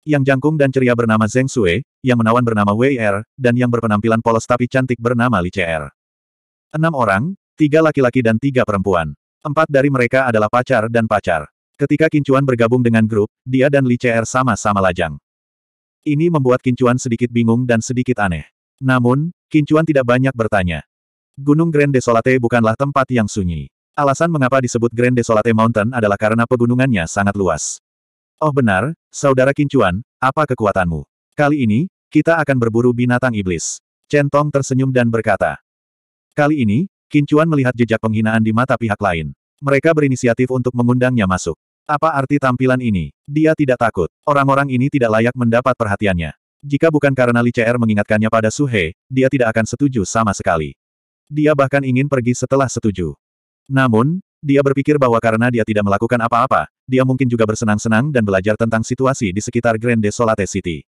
Yang jangkung dan ceria bernama Zeng Sue, yang menawan bernama Wei Er, dan yang berpenampilan polos tapi cantik bernama Li Che Er. Enam orang, tiga laki-laki dan tiga perempuan. Empat dari mereka adalah pacar dan pacar. Ketika Kincuan bergabung dengan grup, dia dan Li CR sama-sama lajang. Ini membuat Kincuan sedikit bingung dan sedikit aneh. Namun, Kincuan tidak banyak bertanya. Gunung Grand Desolate bukanlah tempat yang sunyi. Alasan mengapa disebut Grand Desolate Mountain adalah karena pegunungannya sangat luas. Oh benar, Saudara Kincuan, apa kekuatanmu? Kali ini, kita akan berburu binatang iblis. Chen Tong tersenyum dan berkata. Kali ini, Kincuan melihat jejak penghinaan di mata pihak lain. Mereka berinisiatif untuk mengundangnya masuk. Apa arti tampilan ini? Dia tidak takut. Orang-orang ini tidak layak mendapat perhatiannya. Jika bukan karena Li CR mengingatkannya pada Suhe, dia tidak akan setuju sama sekali. Dia bahkan ingin pergi setelah setuju. Namun, dia berpikir bahwa karena dia tidak melakukan apa-apa, dia mungkin juga bersenang-senang dan belajar tentang situasi di sekitar Grand Desolate City.